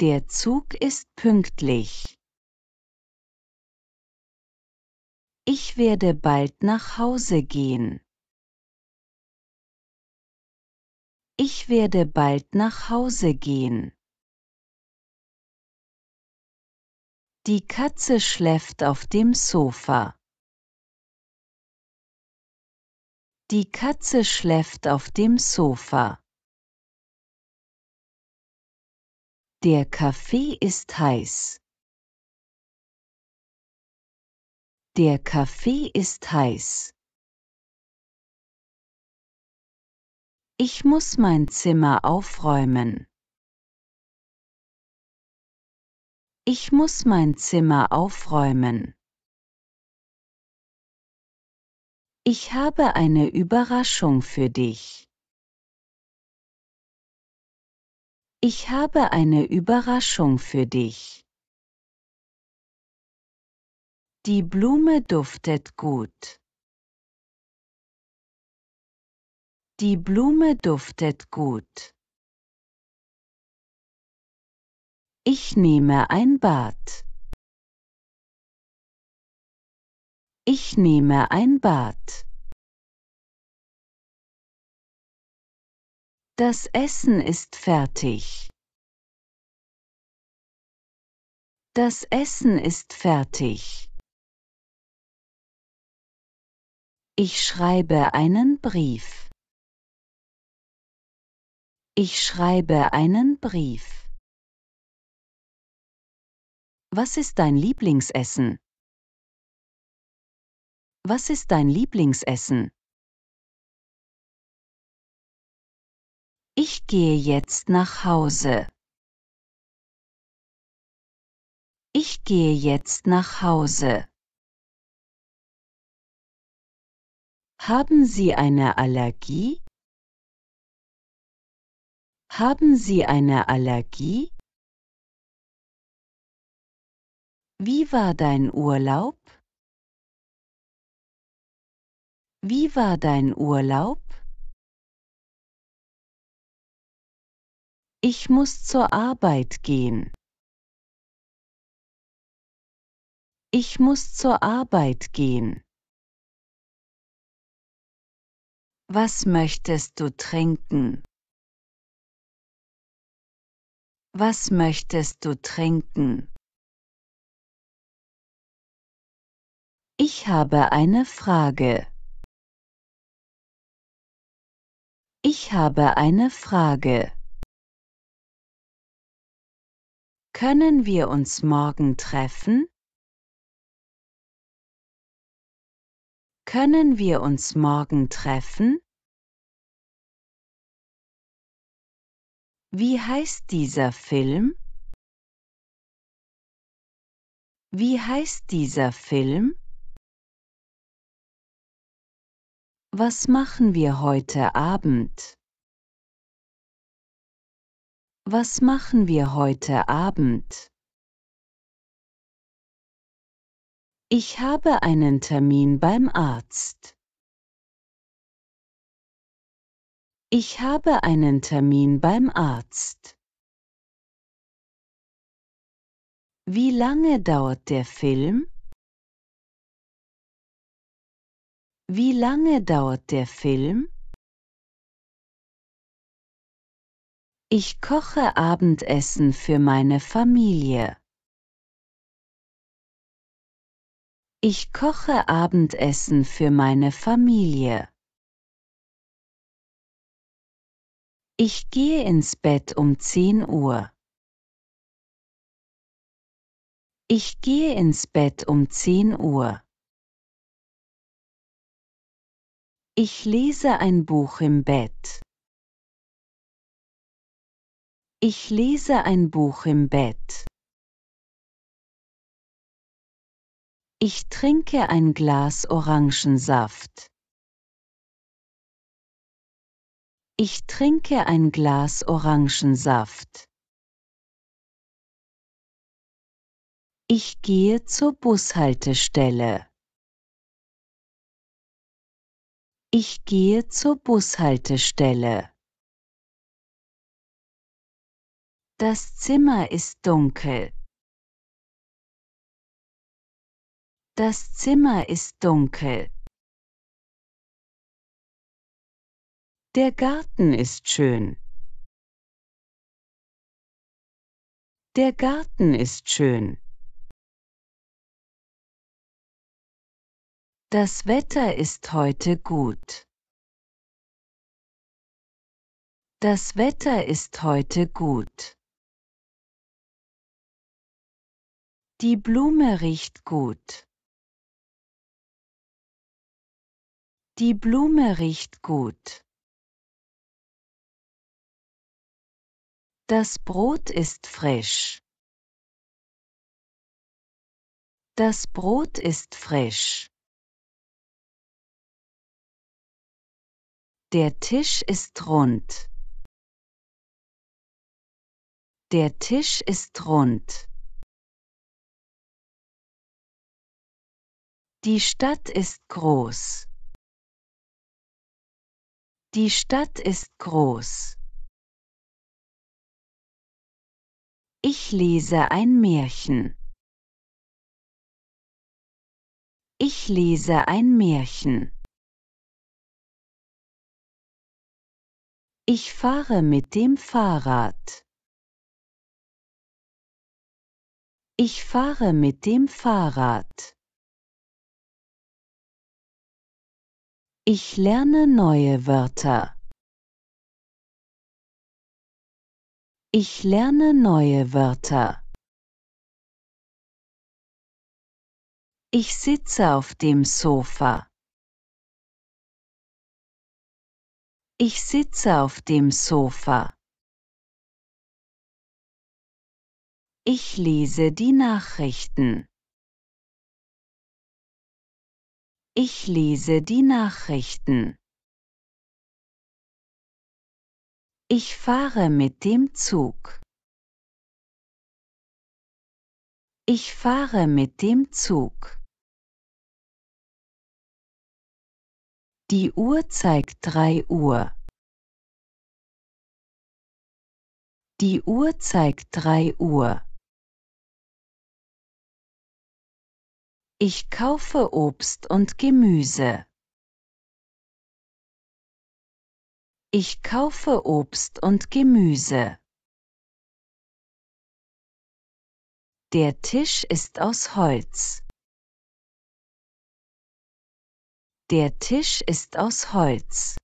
Der Zug ist pünktlich. Ich werde bald nach Hause gehen. Ich werde bald nach Hause gehen. Die Katze schläft auf dem Sofa. Die Katze schläft auf dem Sofa. Der Kaffee ist heiß. Der Kaffee ist heiß. Ich muss mein Zimmer aufräumen. Ich muss mein Zimmer aufräumen. Ich habe eine Überraschung für dich. Ich habe eine Überraschung für dich. Die Blume duftet gut. Die Blume duftet gut. Ich nehme ein Bad. Ich nehme ein Bad. Das Essen ist fertig. Das Essen ist fertig. Ich schreibe einen Brief. Ich schreibe einen Brief. Was ist dein Lieblingsessen? Was ist dein Lieblingsessen? Ich gehe jetzt nach Hause. Ich gehe jetzt nach Hause. Haben Sie eine Allergie? Haben Sie eine Allergie? Wie war dein Urlaub? Wie war dein Urlaub? Ich muss zur Arbeit gehen. Ich muss zur Arbeit gehen. Was möchtest du trinken? Was möchtest du trinken? Ich habe eine Frage. Ich habe eine Frage. Können wir uns morgen treffen? Können wir uns morgen treffen? Wie heißt dieser Film? Wie heißt dieser Film? Was machen wir heute Abend? Was machen wir heute Abend? Ich habe einen Termin beim Arzt. Ich habe einen Termin beim Arzt. Wie lange dauert der Film? Wie lange dauert der Film? Ich koche Abendessen für meine Familie. Ich koche Abendessen für meine Familie. Ich gehe ins Bett um 10 Uhr. Ich gehe ins Bett um 10 Uhr. Ich lese ein Buch im Bett. Ich lese ein Buch im Bett. Ich trinke ein Glas Orangensaft. Ich trinke ein Glas Orangensaft. Ich gehe zur Bushaltestelle. Ich gehe zur Bushaltestelle. Das Zimmer ist dunkel. Das Zimmer ist dunkel. Der Garten ist schön. Der Garten ist schön. Das Wetter ist heute gut. Das Wetter ist heute gut. Die Blume riecht gut. Die Blume riecht gut. Das Brot ist frisch. Das Brot ist frisch. Der Tisch ist rund. Der Tisch ist rund. Die Stadt ist groß. Die Stadt ist groß. Ich lese ein Märchen. Ich lese ein Märchen. Ich fahre mit dem Fahrrad. Ich fahre mit dem Fahrrad. Ich lerne neue Wörter. Ich lerne neue Wörter. Ich sitze auf dem Sofa. Ich sitze auf dem Sofa. Ich lese die Nachrichten. Ich lese die Nachrichten. Ich fahre mit dem Zug. Ich fahre mit dem Zug. Die Uhr zeigt drei Uhr. Die Uhr zeigt drei Uhr. Ich kaufe Obst und Gemüse. Ich kaufe Obst und Gemüse. Der Tisch ist aus Holz. Der Tisch ist aus Holz.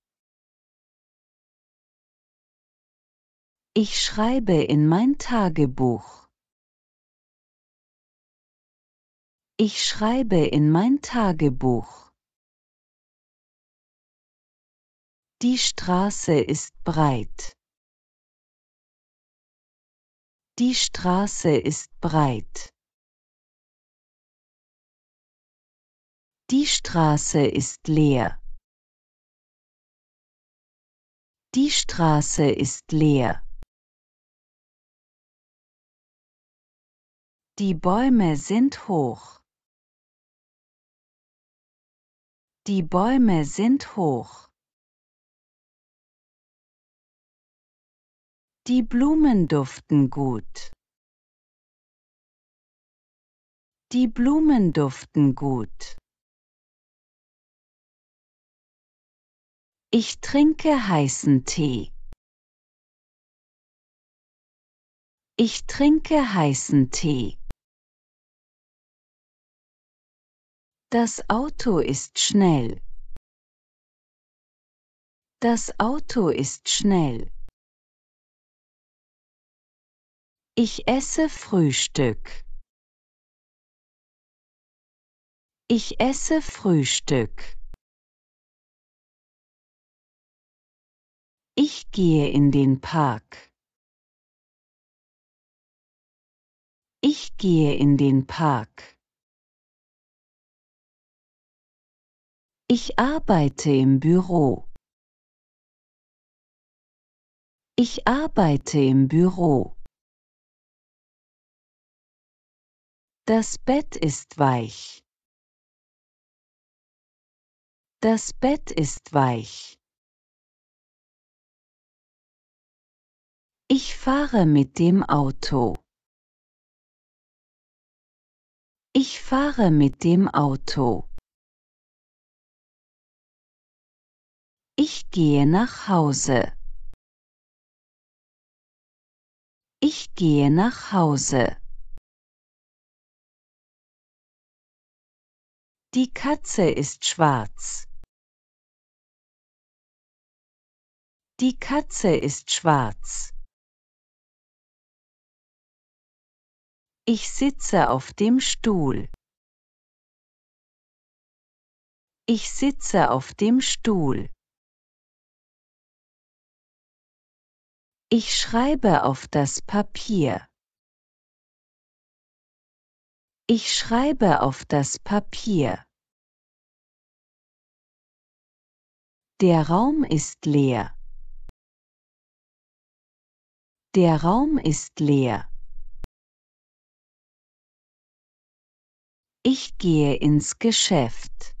Ich schreibe in mein Tagebuch. Ich schreibe in mein Tagebuch. Die Straße ist breit. Die Straße ist breit. Die Straße ist leer. Die Straße ist leer. Die Bäume sind hoch. Die Bäume sind hoch. Die Blumen duften gut. Die Blumen duften gut. Ich trinke heißen Tee. Ich trinke heißen Tee. Das Auto ist schnell. Das Auto ist schnell. Ich esse Frühstück. Ich esse Frühstück. Ich gehe in den Park. Ich gehe in den Park. Ich arbeite im Büro. Ich arbeite im Büro. Das Bett ist weich. Das Bett ist weich. Ich fahre mit dem Auto. Ich fahre mit dem Auto. Ich gehe nach Hause. Ich gehe nach Hause. Die Katze ist schwarz. Die Katze ist schwarz. Ich sitze auf dem Stuhl. Ich sitze auf dem Stuhl. Ich schreibe auf das Papier. Ich schreibe auf das Papier. Der Raum ist leer. Der Raum ist leer. Ich gehe ins Geschäft.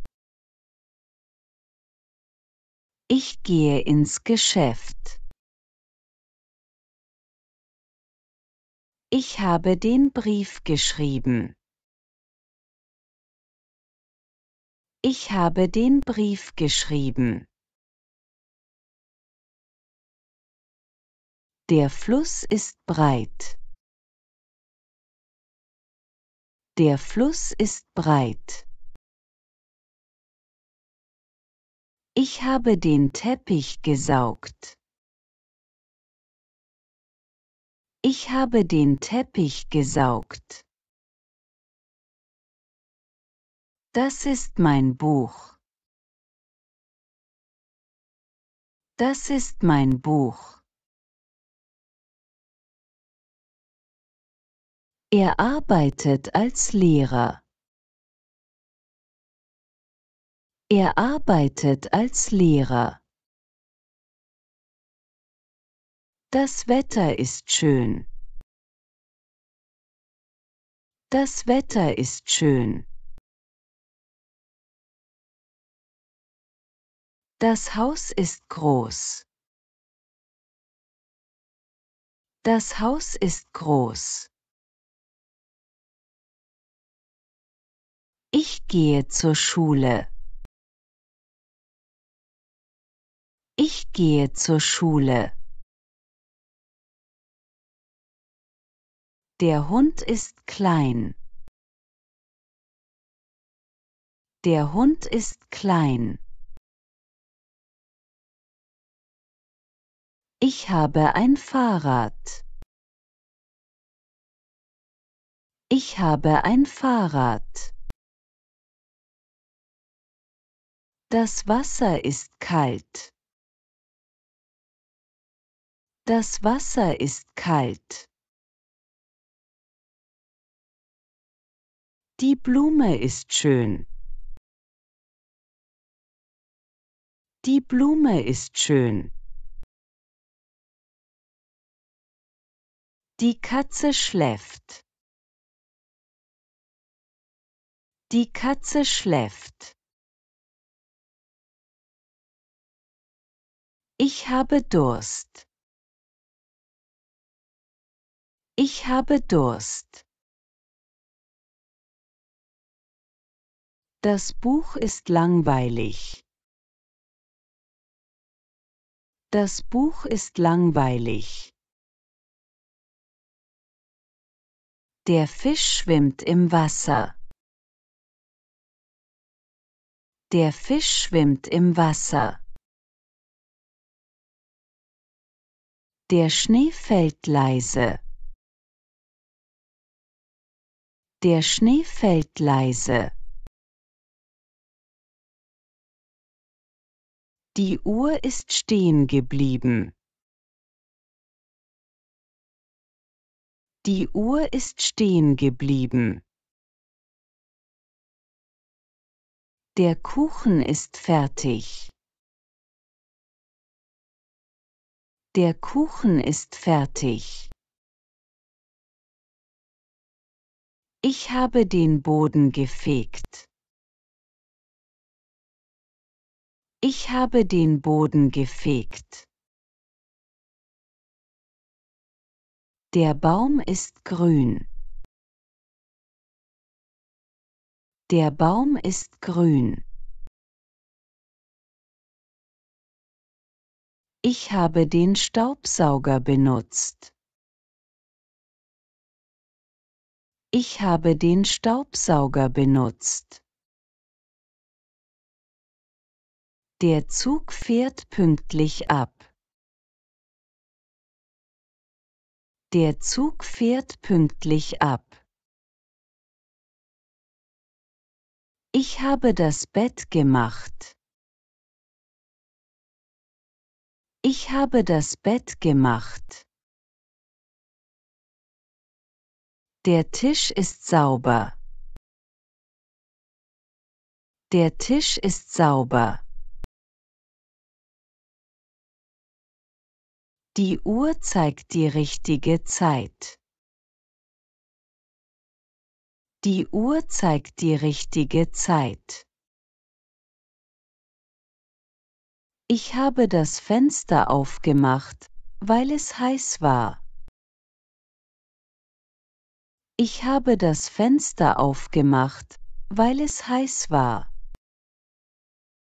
Ich gehe ins Geschäft. Ich habe den Brief geschrieben. Ich habe den Brief geschrieben. Der Fluss ist breit. Der Fluss ist breit. Ich habe den Teppich gesaugt. Ich habe den Teppich gesaugt. Das ist mein Buch. Das ist mein Buch. Er arbeitet als Lehrer. Er arbeitet als Lehrer. Das Wetter ist schön. Das Wetter ist schön. Das Haus ist groß. Das Haus ist groß. Ich gehe zur Schule. Ich gehe zur Schule. Der Hund ist klein. Der Hund ist klein. Ich habe ein Fahrrad. Ich habe ein Fahrrad. Das Wasser ist kalt. Das Wasser ist kalt. Die Blume ist schön. Die Blume ist schön. Die Katze schläft. Die Katze schläft. Ich habe Durst. Ich habe Durst. Das Buch ist langweilig. Das Buch ist langweilig. Der Fisch schwimmt im Wasser. Der Fisch schwimmt im Wasser. Der Schnee fällt leise. Der Schnee fällt leise. Die Uhr ist stehen geblieben. Die Uhr ist stehen geblieben. Der Kuchen ist fertig. Der Kuchen ist fertig. Ich habe den Boden gefegt. Ich habe den Boden gefegt. Der Baum ist grün. Der Baum ist grün. Ich habe den Staubsauger benutzt. Ich habe den Staubsauger benutzt. Der Zug fährt pünktlich ab. Der Zug fährt pünktlich ab. Ich habe das Bett gemacht. Ich habe das Bett gemacht. Der Tisch ist sauber. Der Tisch ist sauber. Die Uhr zeigt die richtige Zeit. Die Uhr zeigt die richtige Zeit. Ich habe das Fenster aufgemacht, weil es heiß war. Ich habe das Fenster aufgemacht, weil es heiß war.